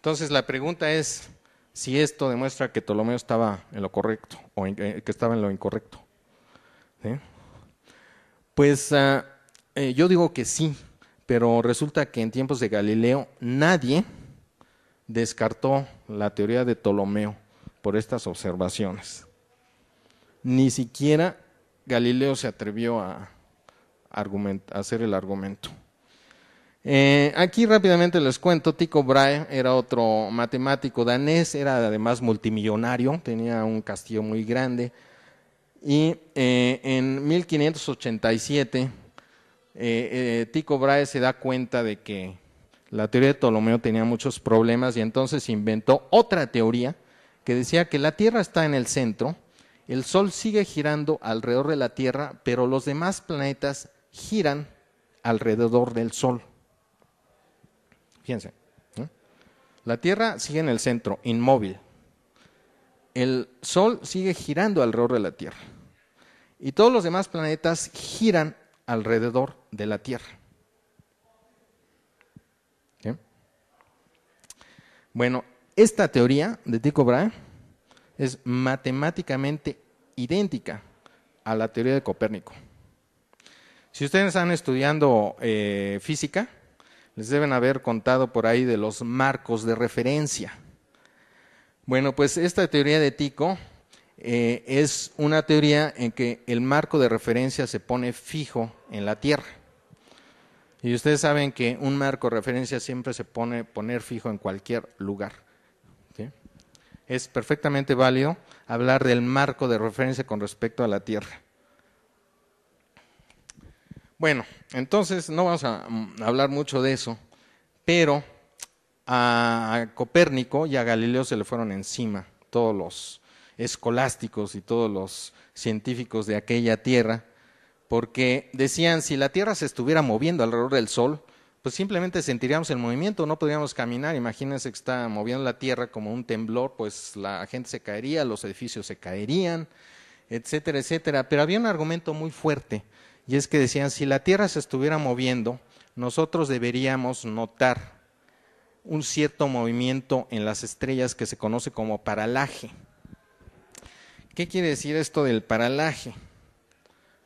entonces la pregunta es si esto demuestra que Ptolomeo estaba en lo correcto o eh, que estaba en lo incorrecto. Pues ah, eh, yo digo que sí, pero resulta que en tiempos de Galileo nadie descartó la teoría de Ptolomeo por estas observaciones. Ni siquiera Galileo se atrevió a hacer el argumento. Eh, aquí rápidamente les cuento, Tycho Brahe era otro matemático danés, era además multimillonario, tenía un castillo muy grande y eh, en 1587 eh, eh, Tycho Brahe se da cuenta de que la teoría de Ptolomeo tenía muchos problemas y entonces inventó otra teoría que decía que la Tierra está en el centro, el Sol sigue girando alrededor de la Tierra, pero los demás planetas giran alrededor del Sol. Fíjense. La Tierra sigue en el centro, inmóvil. El Sol sigue girando alrededor de la Tierra. Y todos los demás planetas giran alrededor de la Tierra. Bueno, esta teoría de Tycho Brahe es matemáticamente idéntica a la teoría de Copérnico. Si ustedes están estudiando eh, física, les deben haber contado por ahí de los marcos de referencia. Bueno, pues esta teoría de Tico eh, es una teoría en que el marco de referencia se pone fijo en la Tierra. Y ustedes saben que un marco de referencia siempre se pone poner fijo en cualquier lugar. Es perfectamente válido hablar del marco de referencia con respecto a la Tierra. Bueno, entonces no vamos a mm, hablar mucho de eso, pero a Copérnico y a Galileo se le fueron encima todos los escolásticos y todos los científicos de aquella tierra, porque decían, si la Tierra se estuviera moviendo alrededor del Sol, pues simplemente sentiríamos el movimiento, no podríamos caminar. Imagínense que está moviendo la tierra como un temblor, pues la gente se caería, los edificios se caerían, etcétera, etcétera. Pero había un argumento muy fuerte y es que decían, si la Tierra se estuviera moviendo, nosotros deberíamos notar un cierto movimiento en las estrellas que se conoce como paralaje. ¿Qué quiere decir esto del paralaje?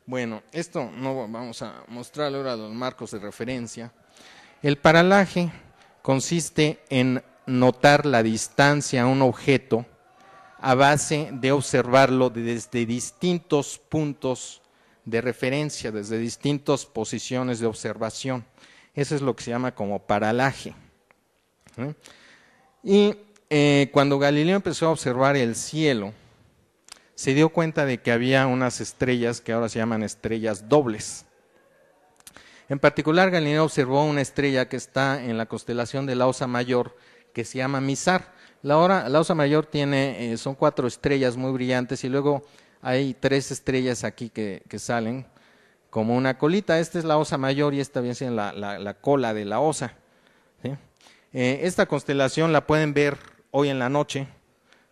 Bueno, esto no vamos a mostrar ahora los marcos de referencia. El paralaje consiste en notar la distancia a un objeto a base de observarlo desde distintos puntos de referencia, desde distintas posiciones de observación. Eso es lo que se llama como paralaje. ¿eh? Y eh, cuando Galileo empezó a observar el cielo, se dio cuenta de que había unas estrellas que ahora se llaman estrellas dobles. En particular, Galileo observó una estrella que está en la constelación de la Osa Mayor, que se llama Mizar. La, Osa Mayor tiene, eh, son cuatro estrellas muy brillantes y luego hay tres estrellas aquí que, salen como una colita. Esta es la osa mayor y esta viene siendo la, cola de la osa. Eh, esta constelación la pueden ver hoy en la noche.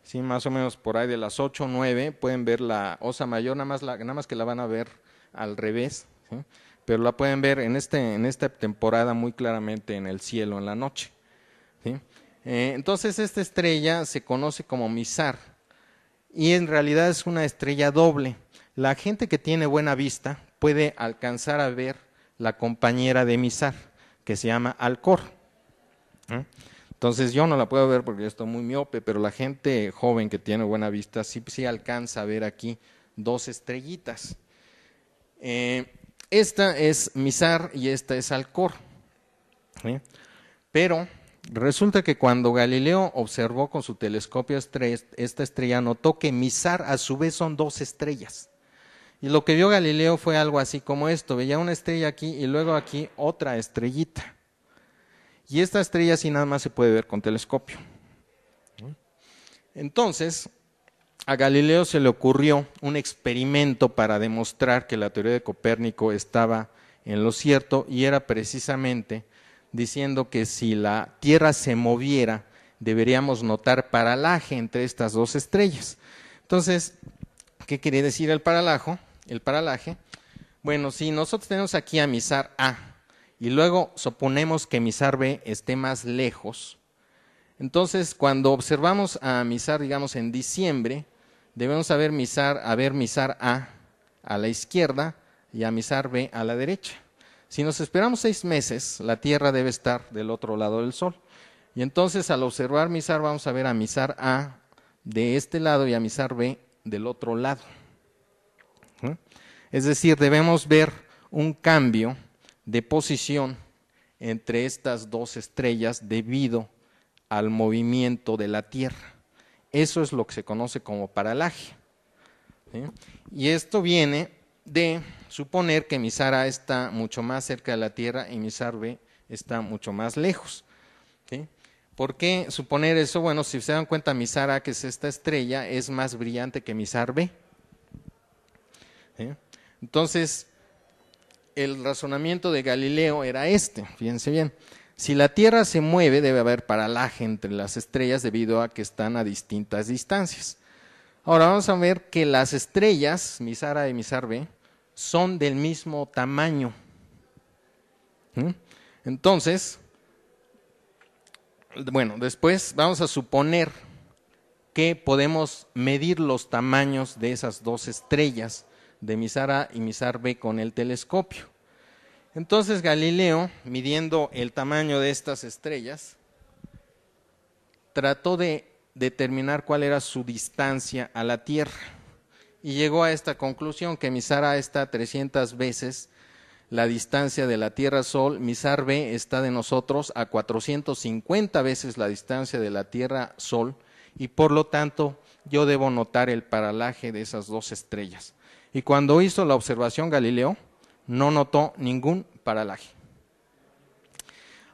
Sí, más o menos por ahí de las 8 o 9 pueden ver la osa mayor, nada más, nada más que la van a ver al revés, pero la pueden ver en, este, en esta temporada muy claramente en el cielo, en la noche. Eh, entonces esta estrella se conoce como Mizar y en realidad es una estrella doble. La gente que tiene buena vista puede alcanzar a ver la compañera de Mizar, que se llama Alcor. ¿eh? Entonces yo no la puedo ver porque yo estoy muy miope, pero la gente joven que tiene buena vista sí, sí alcanza a ver aquí dos estrellitas. Eh, esta es Misar y esta es Alcor. Pero Resulta que cuando Galileo observó con su telescopio esta estrella, notó que Mizar a su vez son dos estrellas. Y lo que vio Galileo fue algo así como esto, veía una estrella aquí y luego aquí otra estrellita. Y esta estrella así nada más se puede ver con telescopio. Entonces, a Galileo se le ocurrió un experimento para demostrar que la teoría de Copérnico estaba en lo cierto y era precisamente diciendo que si la Tierra se moviera, deberíamos notar paralaje entre estas dos estrellas. Entonces, ¿qué quiere decir el paralajo? El paralaje. Bueno, si nosotros tenemos aquí a misar A y luego suponemos que misar B esté más lejos, entonces cuando observamos a misar, digamos, en diciembre, debemos haber misar, misar A a la izquierda y a misar B a la derecha. Si nos esperamos seis meses, la Tierra debe estar del otro lado del Sol. Y entonces al observar Misar, vamos a ver a Misar A de este lado y a Misar B del otro lado. ¿Eh? Es decir, debemos ver un cambio de posición entre estas dos estrellas debido al movimiento de la Tierra. Eso es lo que se conoce como paralaje. Y esto viene de suponer que Misara está mucho más cerca de la Tierra y B está mucho más lejos. ¿Por qué suponer eso? Bueno, si se dan cuenta, Misara, que es esta estrella, es más brillante que Misarbe. B. Entonces, el razonamiento de Galileo era este, fíjense bien. Si la Tierra se mueve, debe haber paralaje entre las estrellas debido a que están a distintas distancias. Ahora vamos a ver que las estrellas, Misara y B son del mismo tamaño. ¿Mm? Entonces, bueno, después vamos a suponer que podemos medir los tamaños de esas dos estrellas de Misara A y Mizar B con el telescopio. Entonces Galileo, midiendo el tamaño de estas estrellas, trató de determinar cuál era su distancia a la Tierra y llegó a esta conclusión que Mizar A está 300 veces la distancia de la Tierra Sol, Mizar B está de nosotros a 450 veces la distancia de la Tierra Sol y por lo tanto yo debo notar el paralaje de esas dos estrellas. Y cuando hizo la observación Galileo, no notó ningún paralaje.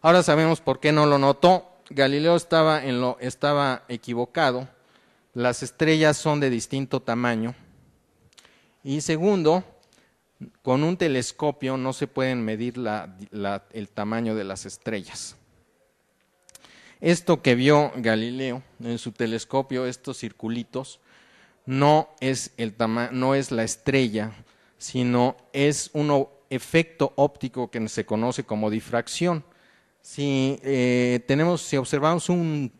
Ahora sabemos por qué no lo notó. Galileo estaba, en lo, estaba equivocado. Las estrellas son de distinto tamaño y segundo, con un telescopio no se pueden medir el tamaño de las estrellas. Esto que vio Galileo en su telescopio, estos circulitos, no es, la estrella, sino es un efecto óptico que se conoce como difracción. Si, eh, tenemos, si observamos un,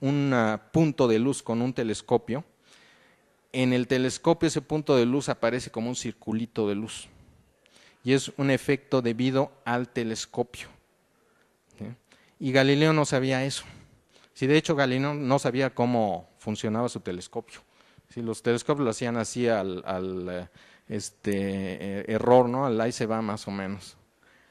punto de luz con un telescopio, en el telescopio ese punto de luz aparece como un circulito de luz. Y es un efecto debido al telescopio. Y Galileo no sabía eso. Si de hecho Galileo no sabía cómo funcionaba su telescopio. Si los telescopios lo hacían así al, eh, este, eh, error, ¿no? Al ahí se va más o menos.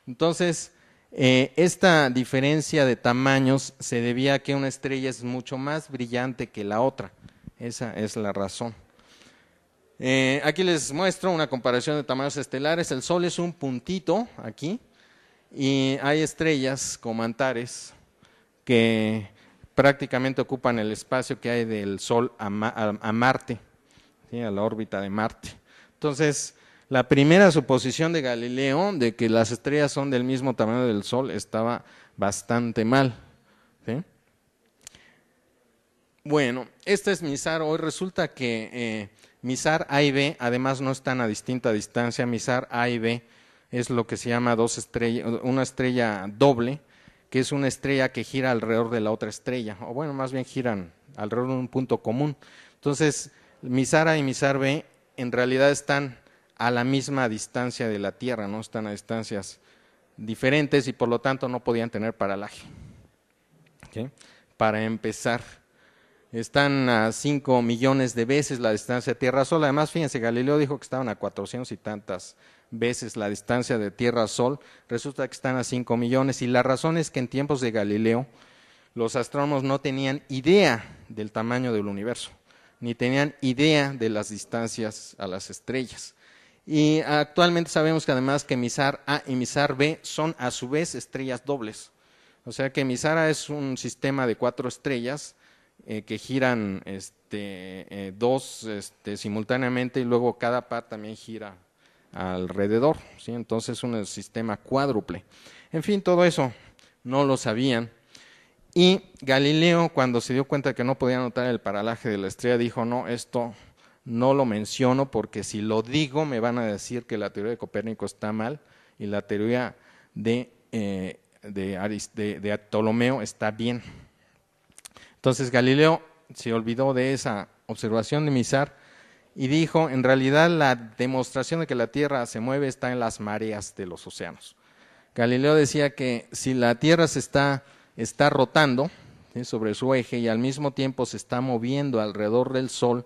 Entonces, eh, esta diferencia de tamaños se debía a que una estrella es mucho más brillante que la otra. Esa es la razón. Eh, aquí les muestro una comparación de tamaños estelares. El Sol es un puntito aquí y hay estrellas como Antares que prácticamente ocupan el espacio que hay del Sol a, Marte, a la órbita de Marte. Entonces, la primera suposición de Galileo de que las estrellas son del mismo tamaño del Sol estaba bastante mal. ¿sí? Bueno, esta es Misar. Hoy resulta que eh, Misar A y B, además no están a distinta distancia. Misar A y B es lo que se llama dos una estrella doble, que es una estrella que gira alrededor de la otra estrella, o bueno, más bien giran alrededor de un punto común. Entonces, Misar A y Misar B en realidad están a la misma distancia de la Tierra, no están a distancias diferentes y por lo tanto no podían tener paralaje. Para empezar están a 5 millones de veces la distancia de Tierra Sol. Además, fíjense, Galileo dijo que estaban a 400 y tantas veces la distancia de Tierra a Sol. Resulta que están a 5 millones. Y la razón es que en tiempos de Galileo los astrónomos no tenían idea del tamaño del universo, ni tenían idea de las distancias a las estrellas. Y actualmente sabemos que además que Mizar A y Mizar B son a su vez estrellas dobles. O sea que Mizar A es un sistema de cuatro estrellas eh, que giran este, eh, dos este, simultáneamente y luego cada par también gira alrededor. ¿sí? Entonces un sistema cuádruple. En fin, todo eso no lo sabían. Y Galileo, cuando se dio cuenta que no podía notar el paralaje de la estrella, dijo, no, esto no lo menciono porque si lo digo me van a decir que la teoría de Copérnico está mal y la teoría de, eh, de, de Ptolomeo está bien. Entonces Galileo se olvidó de esa observación de Mizar y dijo, en realidad la demostración de que la Tierra se mueve está en las mareas de los océanos. Galileo decía que si la Tierra se está, rotando sobre su eje y al mismo tiempo se está moviendo alrededor del Sol,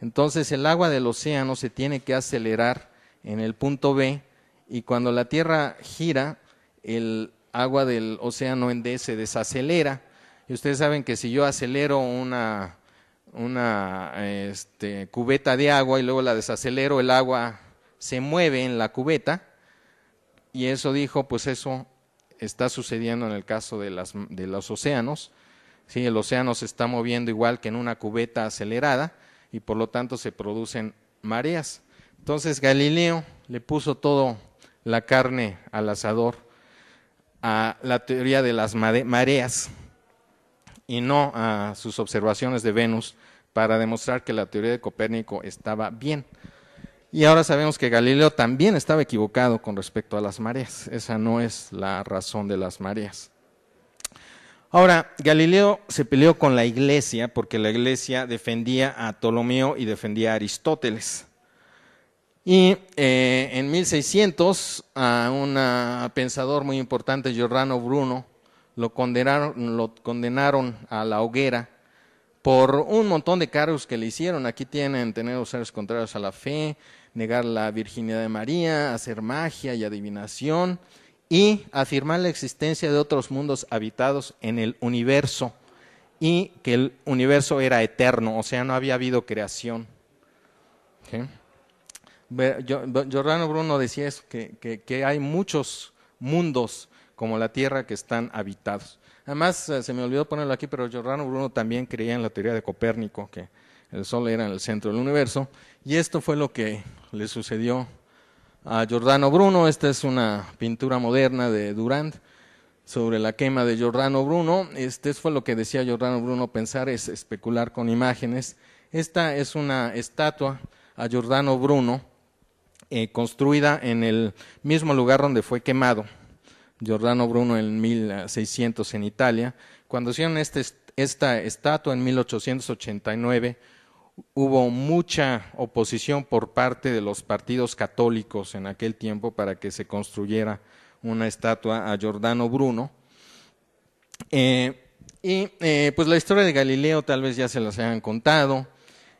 entonces el agua del océano se tiene que acelerar en el punto B y cuando la Tierra gira, el agua del océano en D se desacelera y ustedes saben que si yo acelero una, una este, cubeta de agua y luego la desacelero, el agua se mueve en la cubeta. Y eso dijo, pues eso está sucediendo en el caso de, de los océanos. Sí, el océano se está moviendo igual que en una cubeta acelerada y por lo tanto se producen mareas. Entonces Galileo le puso todo la carne al asador a la teoría de las mareas y no a sus observaciones de Venus para demostrar que la teoría de Copérnico estaba bien. Y ahora sabemos que Galileo también estaba equivocado con respecto a las mareas. Esa no es la razón de las mareas. Ahora, Galileo se peleó con la iglesia porque la iglesia defendía a Ptolomeo y defendía a Aristóteles. Y eh, en 1600, a un pensador muy importante, Giordano Bruno, lo condenaron, lo condenaron a la hoguera por un montón de cargos que le hicieron. Aquí tienen tener seres contrarios a la fe, negar la virginidad de María, hacer magia y adivinación y afirmar la existencia de otros mundos habitados en el universo y que el universo era eterno, o sea, no había habido creación. Giordano Bruno decía eso, que, que hay muchos mundos como la tierra que están habitados. Además, eh, se me olvidó ponerlo aquí, pero Giordano Bruno también creía en la teoría de Copérnico, que el Sol era el centro del universo, y esto fue lo que le sucedió a Giordano Bruno. Esta es una pintura moderna de Durand sobre la quema de Giordano Bruno. Este fue lo que decía Giordano Bruno, pensar es especular con imágenes. Esta es una estatua a Giordano Bruno eh, construida en el mismo lugar donde fue quemado. Giordano Bruno en 1600 en Italia. Cuando hicieron este esta estatua en 1889, hubo mucha oposición por parte de los partidos católicos en aquel tiempo para que se construyera una estatua a Giordano Bruno. Eh, y eh, pues la historia de Galileo tal vez ya se las hayan contado.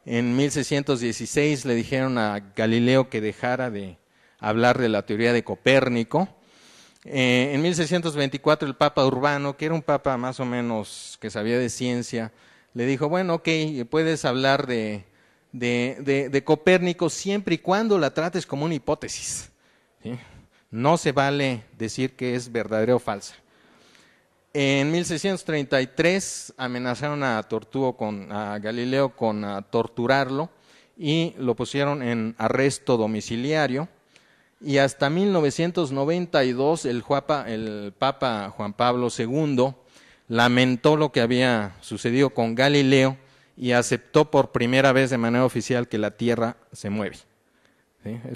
En 1616 le dijeron a Galileo que dejara de hablar de la teoría de Copérnico eh, en 1624 el Papa Urbano, que era un papa más o menos que sabía de ciencia, le dijo, bueno, ok, puedes hablar de, Copérnico siempre y cuando la trates como una hipótesis. No se vale decir que es verdadera o falsa. En 1633 amenazaron a, a Galileo con torturarlo y lo pusieron en arresto domiciliario y hasta 1992 el, el Papa Juan Pablo II lamentó lo que había sucedido con Galileo y aceptó por primera vez de manera oficial que la Tierra se mueve.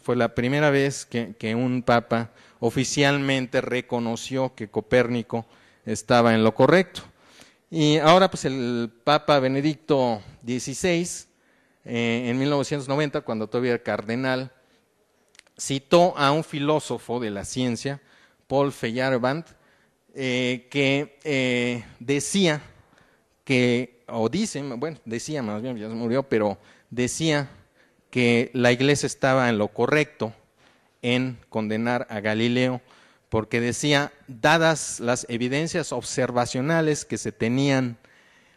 Fue la primera vez que, un papa oficialmente reconoció que Copérnico estaba en lo correcto. Y ahora pues el Papa Benedicto XVI, eh, en 1990, cuando todavía era cardenal, citó a un filósofo de la ciencia, Paul Feyerabend, eh, que eh, decía que, o dice, bueno, decía más bien, ya se murió, pero decía que la iglesia estaba en lo correcto en condenar a Galileo, porque decía, dadas las evidencias observacionales que se tenían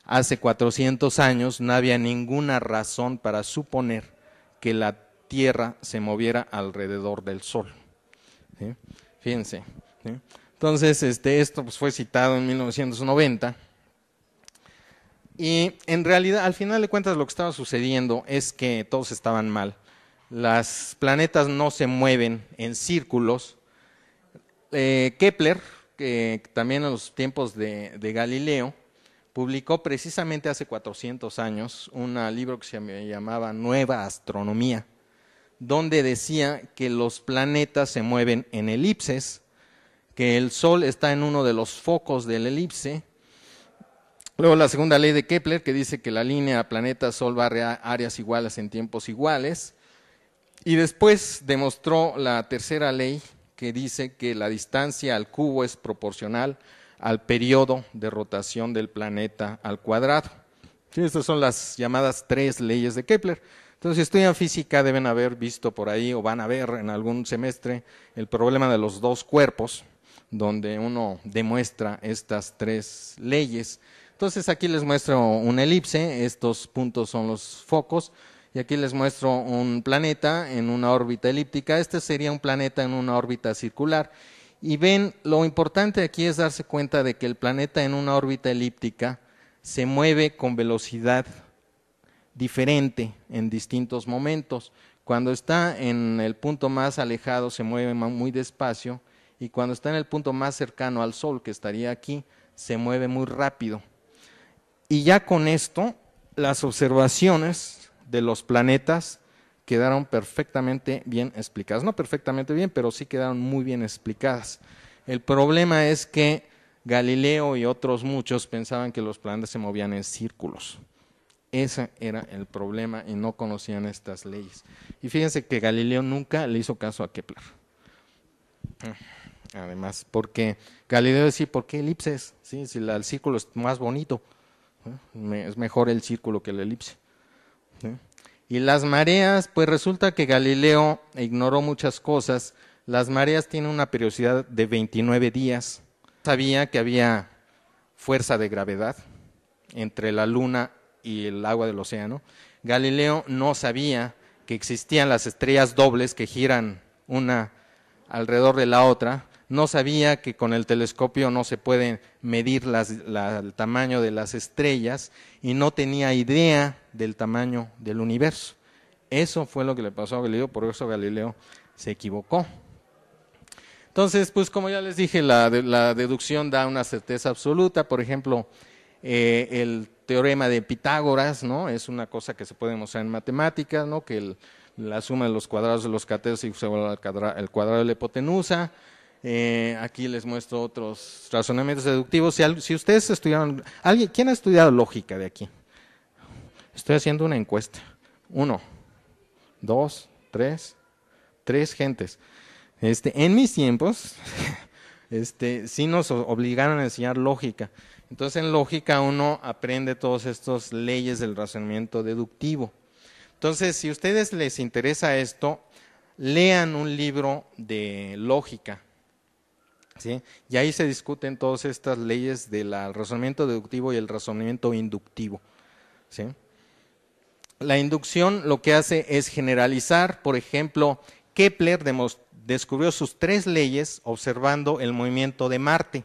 hace 400 años, no había ninguna razón para suponer que la Tierra se moviera alrededor del Sol. Fíjense. Entonces, este, esto pues, fue citado en 1990. Y en realidad, al final de cuentas, lo que estaba sucediendo es que todos estaban mal. Las planetas no se mueven en círculos. Eh, Kepler, que también en los tiempos de, de Galileo, publicó precisamente hace 400 años un libro que se llamaba Nueva Astronomía donde decía que los planetas se mueven en elipses, que el Sol está en uno de los focos del elipse. Luego la segunda ley de Kepler, que dice que la línea planeta-Sol barre áreas iguales en tiempos iguales. Y después demostró la tercera ley, que dice que la distancia al cubo es proporcional al periodo de rotación del planeta al cuadrado. estas son las llamadas tres leyes de Kepler. Entonces, si estudian física, deben haber visto por ahí o van a ver en algún semestre el problema de los dos cuerpos, donde uno demuestra estas tres leyes. Entonces, aquí les muestro un elipse, estos puntos son los focos, y aquí les muestro un planeta en una órbita elíptica. Este sería un planeta en una órbita circular. Y ven, lo importante aquí es darse cuenta de que el planeta en una órbita elíptica se mueve con velocidad diferente en distintos momentos. Cuando está en el punto más alejado se mueve muy despacio y cuando está en el punto más cercano al Sol, que estaría aquí, se mueve muy rápido. Y ya con esto, las observaciones de los planetas quedaron perfectamente bien explicadas. No perfectamente bien, pero sí quedaron muy bien explicadas. El problema es que Galileo y otros muchos pensaban que los planetas se movían en círculos. Ese era el problema y no conocían estas leyes. Y fíjense que Galileo nunca le hizo caso a Kepler. Ah, además, porque Galileo decía, ¿por qué elipses? ¿Sí? Si el círculo es más bonito, es mejor el círculo que la elipse. Y las mareas, pues resulta que Galileo ignoró muchas cosas. Las mareas tienen una periodicidad de 29 días. Sabía que había fuerza de gravedad entre la Luna y el agua del océano, Galileo no sabía que existían las estrellas dobles que giran una alrededor de la otra, no sabía que con el telescopio no se puede medir el tamaño de las estrellas y no tenía idea del tamaño del universo. Eso fue lo que le pasó a Galileo, por eso Galileo se equivocó. Entonces, pues como ya les dije, la, deducción da una certeza absoluta. Por ejemplo, eh, el teorema de Pitágoras, ¿no? Es una cosa que se puede mostrar en matemáticas, ¿no? Que la suma de los cuadrados de los catetos igual al el cuadrado de la hipotenusa. Eh, aquí les muestro otros razonamientos deductivos. Si, ustedes estudiaron, alguien, ¿quién ha estudiado lógica de aquí? Estoy haciendo una encuesta. Uno, dos, tres, tres gentes. Este, en mis tiempos, [LAUGHS] este, sí nos obligaron a enseñar lógica. Entonces en lógica uno aprende todas estas leyes del razonamiento deductivo. Entonces si a ustedes les interesa esto, lean un libro de lógica. ¿sí? Y ahí se discuten todas estas leyes del razonamiento deductivo y el razonamiento inductivo. La inducción lo que hace es generalizar, por ejemplo, Kepler descubrió sus tres leyes observando el movimiento de Marte.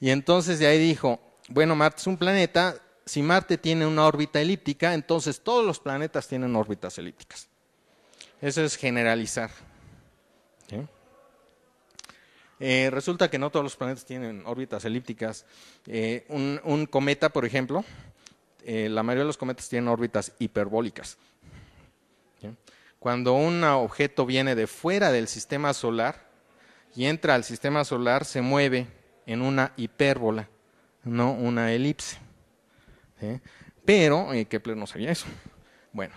Y entonces de ahí dijo, bueno, Marte es un planeta, si Marte tiene una órbita elíptica, entonces todos los planetas tienen órbitas elípticas. Eso es generalizar. Eh, resulta que no todos los planetas tienen órbitas elípticas. Eh, un, cometa, por ejemplo, eh, la mayoría de los cometas tienen órbitas hiperbólicas. Cuando un objeto viene de fuera del sistema solar y entra al sistema solar, se mueve en una hipérbola, no una elipse. Pero Kepler eh, no sabía eso. Bueno,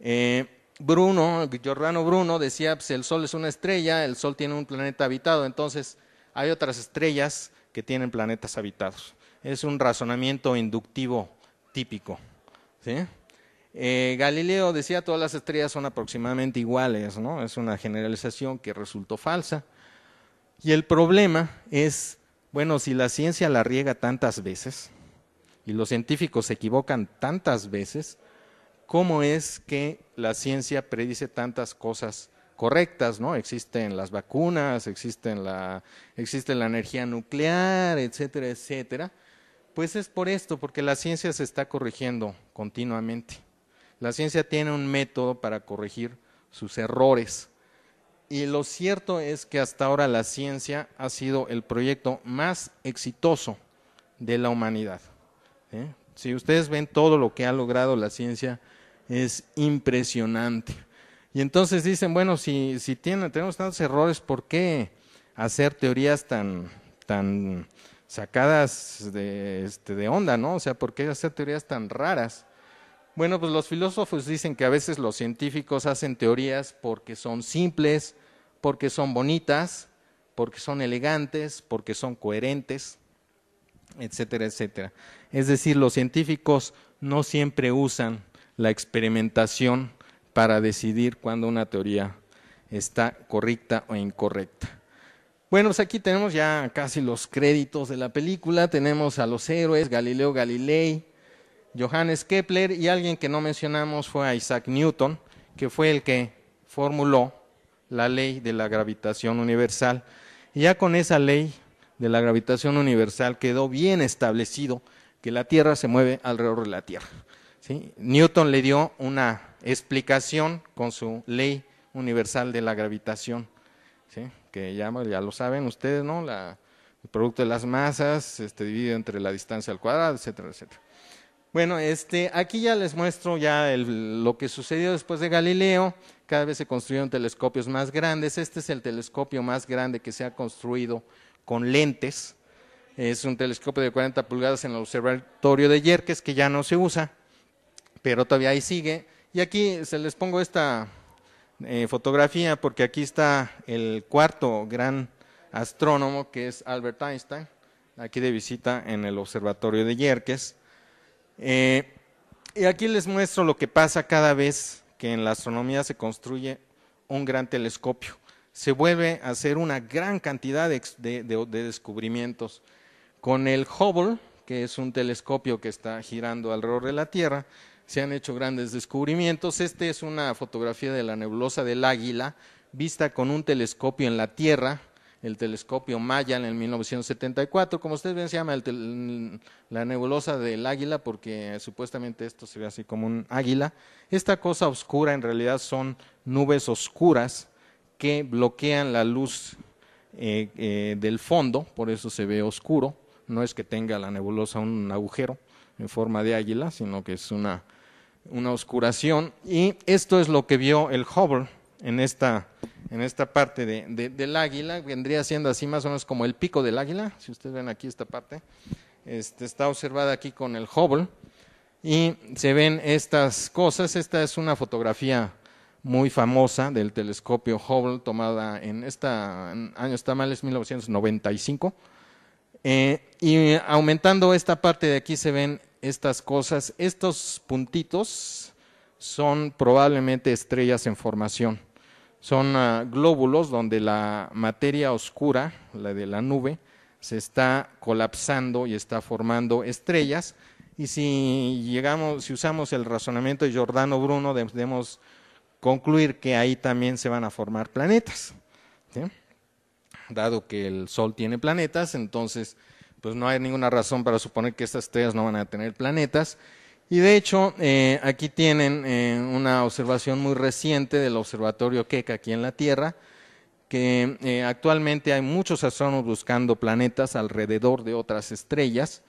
eh, Bruno, Giordano Bruno decía, si pues, el Sol es una estrella, el Sol tiene un planeta habitado, entonces hay otras estrellas que tienen planetas habitados. Es un razonamiento inductivo típico. Eh, Galileo decía todas las estrellas son aproximadamente iguales, ¿no? Es una generalización que resultó falsa. Y el problema es bueno, si la ciencia la riega tantas veces y los científicos se equivocan tantas veces, ¿cómo es que la ciencia predice tantas cosas correctas, ¿no? Existen las vacunas, la, existe la energía nuclear, etcétera, etcétera. Pues es por esto, porque la ciencia se está corrigiendo continuamente. La ciencia tiene un método para corregir sus errores. Y lo cierto es que hasta ahora la ciencia ha sido el proyecto más exitoso de la humanidad. ¿eh? Si ustedes ven todo lo que ha logrado la ciencia, es impresionante. Y entonces dicen, bueno, si, si tienen, tenemos tantos errores, ¿por qué hacer teorías tan, tan sacadas de, este, de onda, ¿no? O sea, ¿por qué hacer teorías tan raras? Bueno, pues los filósofos dicen que a veces los científicos hacen teorías porque son simples, porque son bonitas, porque son elegantes, porque son coherentes, etcétera, etcétera. Es decir, los científicos no siempre usan la experimentación para decidir cuándo una teoría está correcta o incorrecta. Bueno, pues aquí tenemos ya casi los créditos de la película. Tenemos a los héroes, Galileo Galilei, Johannes Kepler y alguien que no mencionamos fue a Isaac Newton, que fue el que formuló la ley de la gravitación universal. Y ya con esa ley de la gravitación universal quedó bien establecido que la Tierra se mueve alrededor de la Tierra. Newton le dio una explicación con su ley universal de la gravitación, ¿sí? que ya, ya, lo saben ustedes, ¿no? La, el producto de las masas este, dividido entre la distancia al cuadrado, etcétera, etcétera. Bueno, este, aquí ya les muestro ya lo que sucedió después de Galileo, cada vez se construyen telescopios más grandes. Este es el telescopio más grande que se ha construido con lentes. Es un telescopio de 40 pulgadas en el observatorio de Yerkes que ya no se usa, pero todavía ahí sigue. Y aquí se les pongo esta eh, fotografía porque aquí está el cuarto gran astrónomo que es Albert Einstein, aquí de visita en el observatorio de Yerkes. Eh, y aquí les muestro lo que pasa cada vez que en la astronomía se construye un gran telescopio. Se vuelve a hacer una gran cantidad de, descubrimientos. Con el Hubble, que es un telescopio que está girando alrededor de la Tierra, se han hecho grandes descubrimientos. Esta es una fotografía de la nebulosa del Águila, vista con un telescopio en la Tierra, el telescopio Maya en 1974. Como ustedes ven, se llama la nebulosa del águila porque supuestamente esto se ve así como un águila. Esta cosa oscura en realidad son nubes oscuras que bloquean la luz eh, eh, del fondo, por eso se ve oscuro. No es que tenga la nebulosa un agujero en forma de águila, sino que es una, una oscuración. Y esto es lo que vio el Hubble en esta en esta parte del águila, vendría siendo así más o menos como el pico del águila, si ustedes ven aquí esta parte, este, está observada aquí con el Hubble, y se ven estas cosas, esta es una fotografía muy famosa del telescopio Hubble tomada en este año está mal, es 1995, eh, y aumentando esta parte de aquí se ven estas cosas, estos puntitos son probablemente estrellas en formación son ah, glóbulos donde la materia oscura, la de la nube, se está colapsando y está formando estrellas. Y si llegamos, si usamos el razonamiento de Giordano Bruno, debemos concluir que ahí también se van a formar planetas. Dado que el Sol tiene planetas, entonces pues no hay ninguna razón para suponer que estas estrellas no van a tener planetas y de hecho, eh, aquí tienen eh, una observación muy reciente del Observatorio Keck aquí en la Tierra, que eh, actualmente hay muchos astrónomos buscando planetas alrededor de otras estrellas.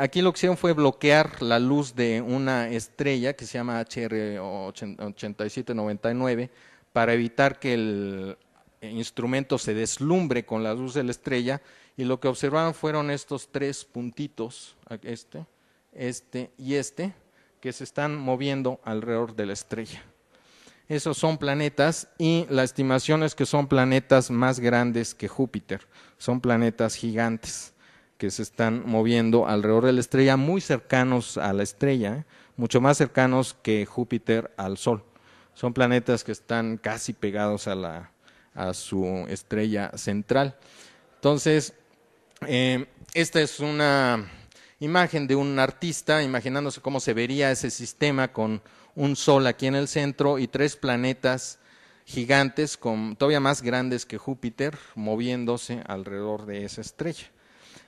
aquí lo que hicieron fue bloquear la luz de una estrella que se llama HR8799 para evitar que el instrumento se deslumbre con la luz de la estrella. Y lo que observaron fueron estos tres puntitos, este, este y este, que se están moviendo alrededor de la estrella. Esos son planetas y la estimación es que son planetas más grandes que Júpiter, son planetas gigantes que se están moviendo alrededor de la estrella, muy cercanos a la estrella, ¿eh? mucho más cercanos que Júpiter al Sol. Son planetas que están casi pegados a, la, a su estrella central. Entonces, eh, esta es una imagen de un artista imaginándose cómo se vería ese sistema con un sol aquí en el centro y tres planetas gigantes, todavía más grandes que Júpiter, moviéndose alrededor de esa estrella.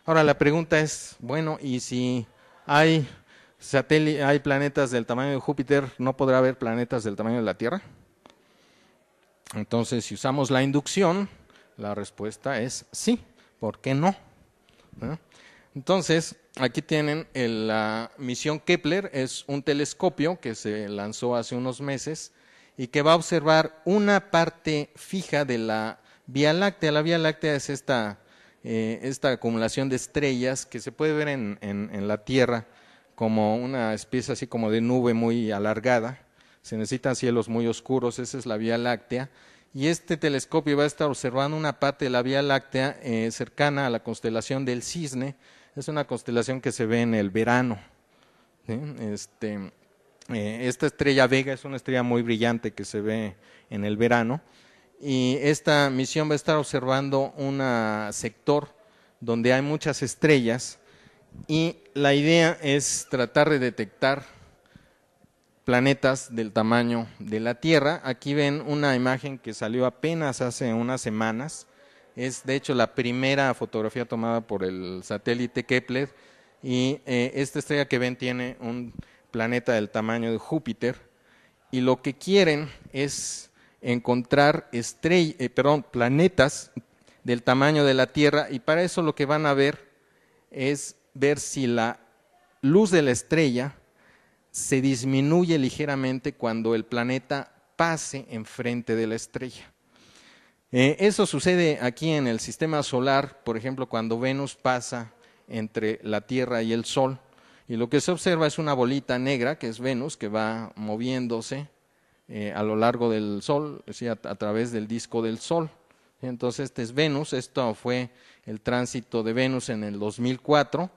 Ahora la pregunta es, bueno, ¿y si hay, hay planetas del tamaño de Júpiter, no podrá haber planetas del tamaño de la Tierra? Entonces, si usamos la inducción, la respuesta es sí, ¿por qué no? ¿Eh? Entonces, aquí tienen la misión Kepler, es un telescopio que se lanzó hace unos meses y que va a observar una parte fija de la Vía Láctea. La Vía Láctea es esta, eh, esta acumulación de estrellas que se puede ver en, la Tierra como una especie así como de nube muy alargada. Se necesitan cielos muy oscuros, esa es la Vía Láctea. Y este telescopio va a estar observando una parte de la Vía Láctea eh, cercana a la constelación del Cisne, es una constelación que se ve en el verano. Este, eh, esta estrella Vega es una estrella muy brillante que se ve en el verano. Y esta misión va a estar observando un sector donde hay muchas estrellas y la idea es tratar de detectar planetas del tamaño de la Tierra. Aquí ven una imagen que salió apenas hace unas semanas es de hecho la primera fotografía tomada por el satélite Kepler y eh, esta estrella que ven tiene un planeta del tamaño de Júpiter y lo que quieren es encontrar eh, planetas del tamaño de la Tierra y para eso lo que van a ver es ver si la luz de la estrella se disminuye ligeramente cuando el planeta pase enfrente de la estrella. Eh, eso sucede aquí en el sistema solar, por ejemplo, cuando Venus pasa entre la Tierra y el Sol. Y lo que se observa es una bolita negra, que es Venus, que va moviéndose eh, a lo largo del Sol, a, a, través del disco del Sol. Entonces, este es Venus, esto fue el tránsito de Venus en el 2004.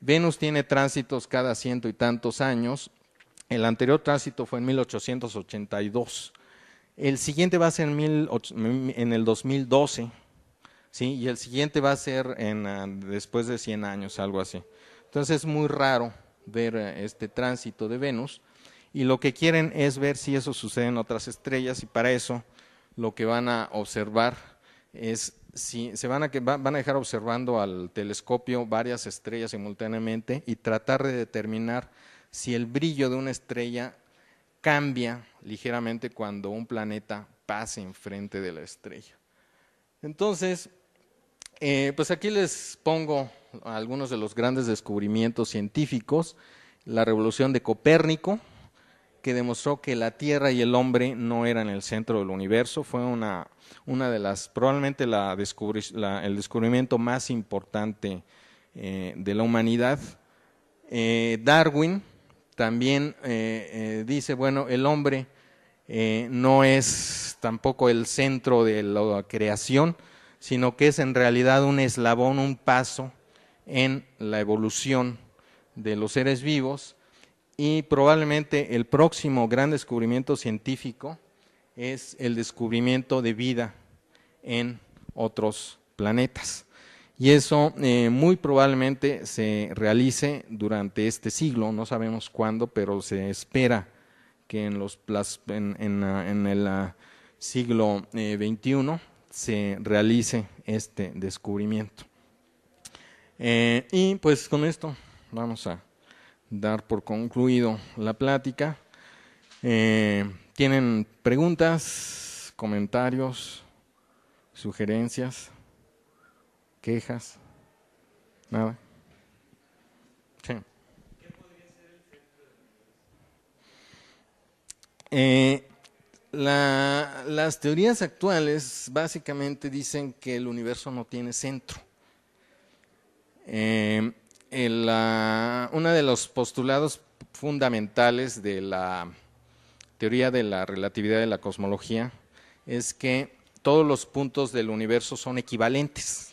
Venus tiene tránsitos cada ciento y tantos años. El anterior tránsito fue en 1882. El siguiente va a ser en, el 2012, ¿sí? y el siguiente va a ser en, ah, después de 100 años, algo así. Entonces es muy raro ver eh, este tránsito de Venus, y lo que quieren es ver si eso sucede en otras estrellas, y para eso lo que van a observar es si se van a, van a dejar observando al telescopio varias estrellas simultáneamente y tratar de determinar si el brillo de una estrella cambia ligeramente cuando un planeta pase enfrente de la estrella. Entonces, eh, pues aquí les pongo algunos de los grandes descubrimientos científicos, la revolución de Copérnico, que demostró que la Tierra y el hombre no eran el centro del universo, fue una, una de las, probablemente el descubrimiento más importante eh, de la humanidad. Eh, Darwin, también eh, eh, dice, bueno, el hombre eh, no es tampoco el centro de la creación, sino que es en realidad un eslabón, un paso en la evolución de los seres vivos y probablemente el próximo gran descubrimiento científico es el descubrimiento de vida en otros planetas y eso eh, muy probablemente se realice durante este siglo, no sabemos cuándo, pero se espera que en, los, en, el ah, siglo XXI eh, se realice este descubrimiento. Eh, y pues con esto vamos a dar por concluido la plática. ¿Tienen preguntas, comentarios, sugerencias? quejas, nada. Sí. Eh, la, las teorías actuales básicamente dicen que el universo no tiene centro. Eh, uno de los postulados fundamentales de la teoría de la relatividad de la cosmología es que todos los puntos del universo son equivalentes.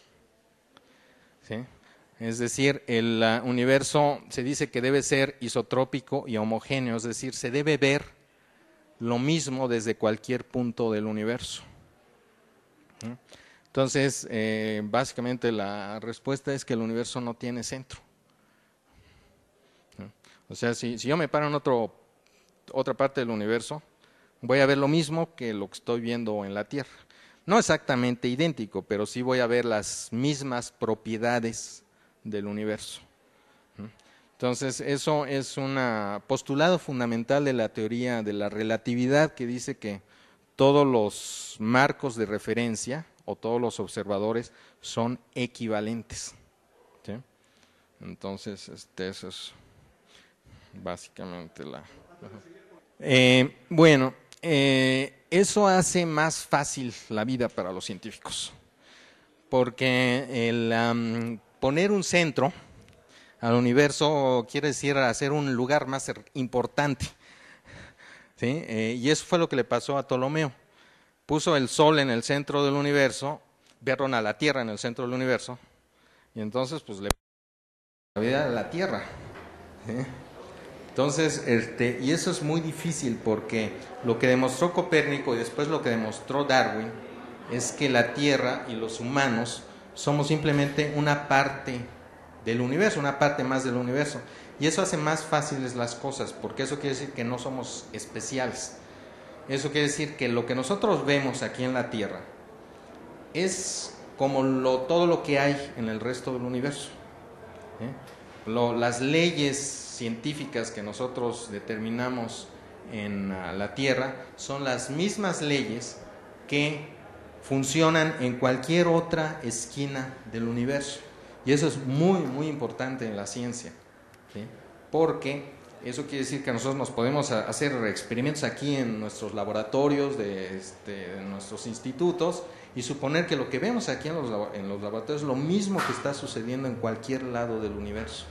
Es decir, el ah, universo se dice que debe ser isotrópico y homogéneo, es decir, se debe ver lo mismo desde cualquier punto del universo. Entonces, eh, básicamente la respuesta es que el universo no tiene centro. O sea, si, yo me paro en otro, otra parte del universo, voy a ver lo mismo que lo que estoy viendo en la Tierra. No exactamente idéntico, pero sí voy a ver las mismas propiedades del universo. Entonces, eso es un postulado fundamental de la teoría de la relatividad que dice que todos los marcos de referencia o todos los observadores son equivalentes. Entonces, este, eso es básicamente la... Eh, bueno, eh, eso hace más fácil la vida para los científicos, porque el poner un centro al universo quiere decir hacer un lugar más er, importante. Eh, y eso fue lo que le pasó a Ptolomeo. Puso el Sol en el centro del universo, vieron a la Tierra en el centro del universo, y entonces pues le la vida a la Tierra. Entonces, este, y eso es muy difícil porque lo que demostró Copérnico y después lo que demostró Darwin es que la Tierra y los humanos somos simplemente una parte del universo, una parte más del universo. Y eso hace más fáciles las cosas, porque eso quiere decir que no somos especiales. Eso quiere decir que lo que nosotros vemos aquí en la Tierra es como lo, todo lo que hay en el resto del universo. ¿eh? las leyes científicas que nosotros determinamos en ah, la Tierra son las mismas leyes que funcionan en cualquier otra esquina del universo. Y eso es muy, muy importante en la ciencia, porque eso quiere decir que nosotros nos podemos hacer experimentos aquí en nuestros laboratorios, de, en este, nuestros institutos, y suponer que lo que vemos aquí en los, laboratorios es lo mismo que está sucediendo en cualquier lado del universo.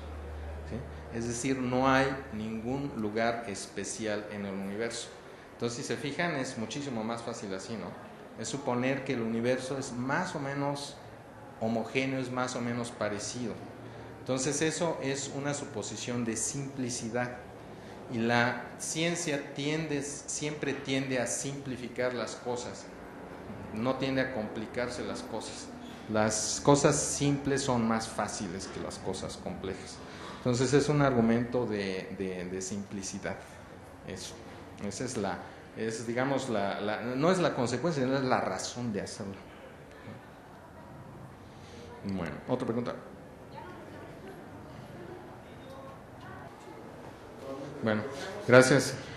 Es decir, no hay ningún lugar especial en el universo. Entonces, si se fijan, es muchísimo más fácil así, ¿no? es suponer que el universo es más o menos homogéneo, es más o menos parecido. Entonces eso es una suposición de simplicidad y la ciencia tiende, siempre tiende a simplificar las cosas, no tiende a complicarse las cosas. Las cosas simples son más fáciles que las cosas complejas. Entonces es un argumento de, de simplicidad. Eso. Esa es la, es, digamos, la, no es la consecuencia, sino es la razón de hacerlo. Bueno, otra pregunta. Bueno, gracias.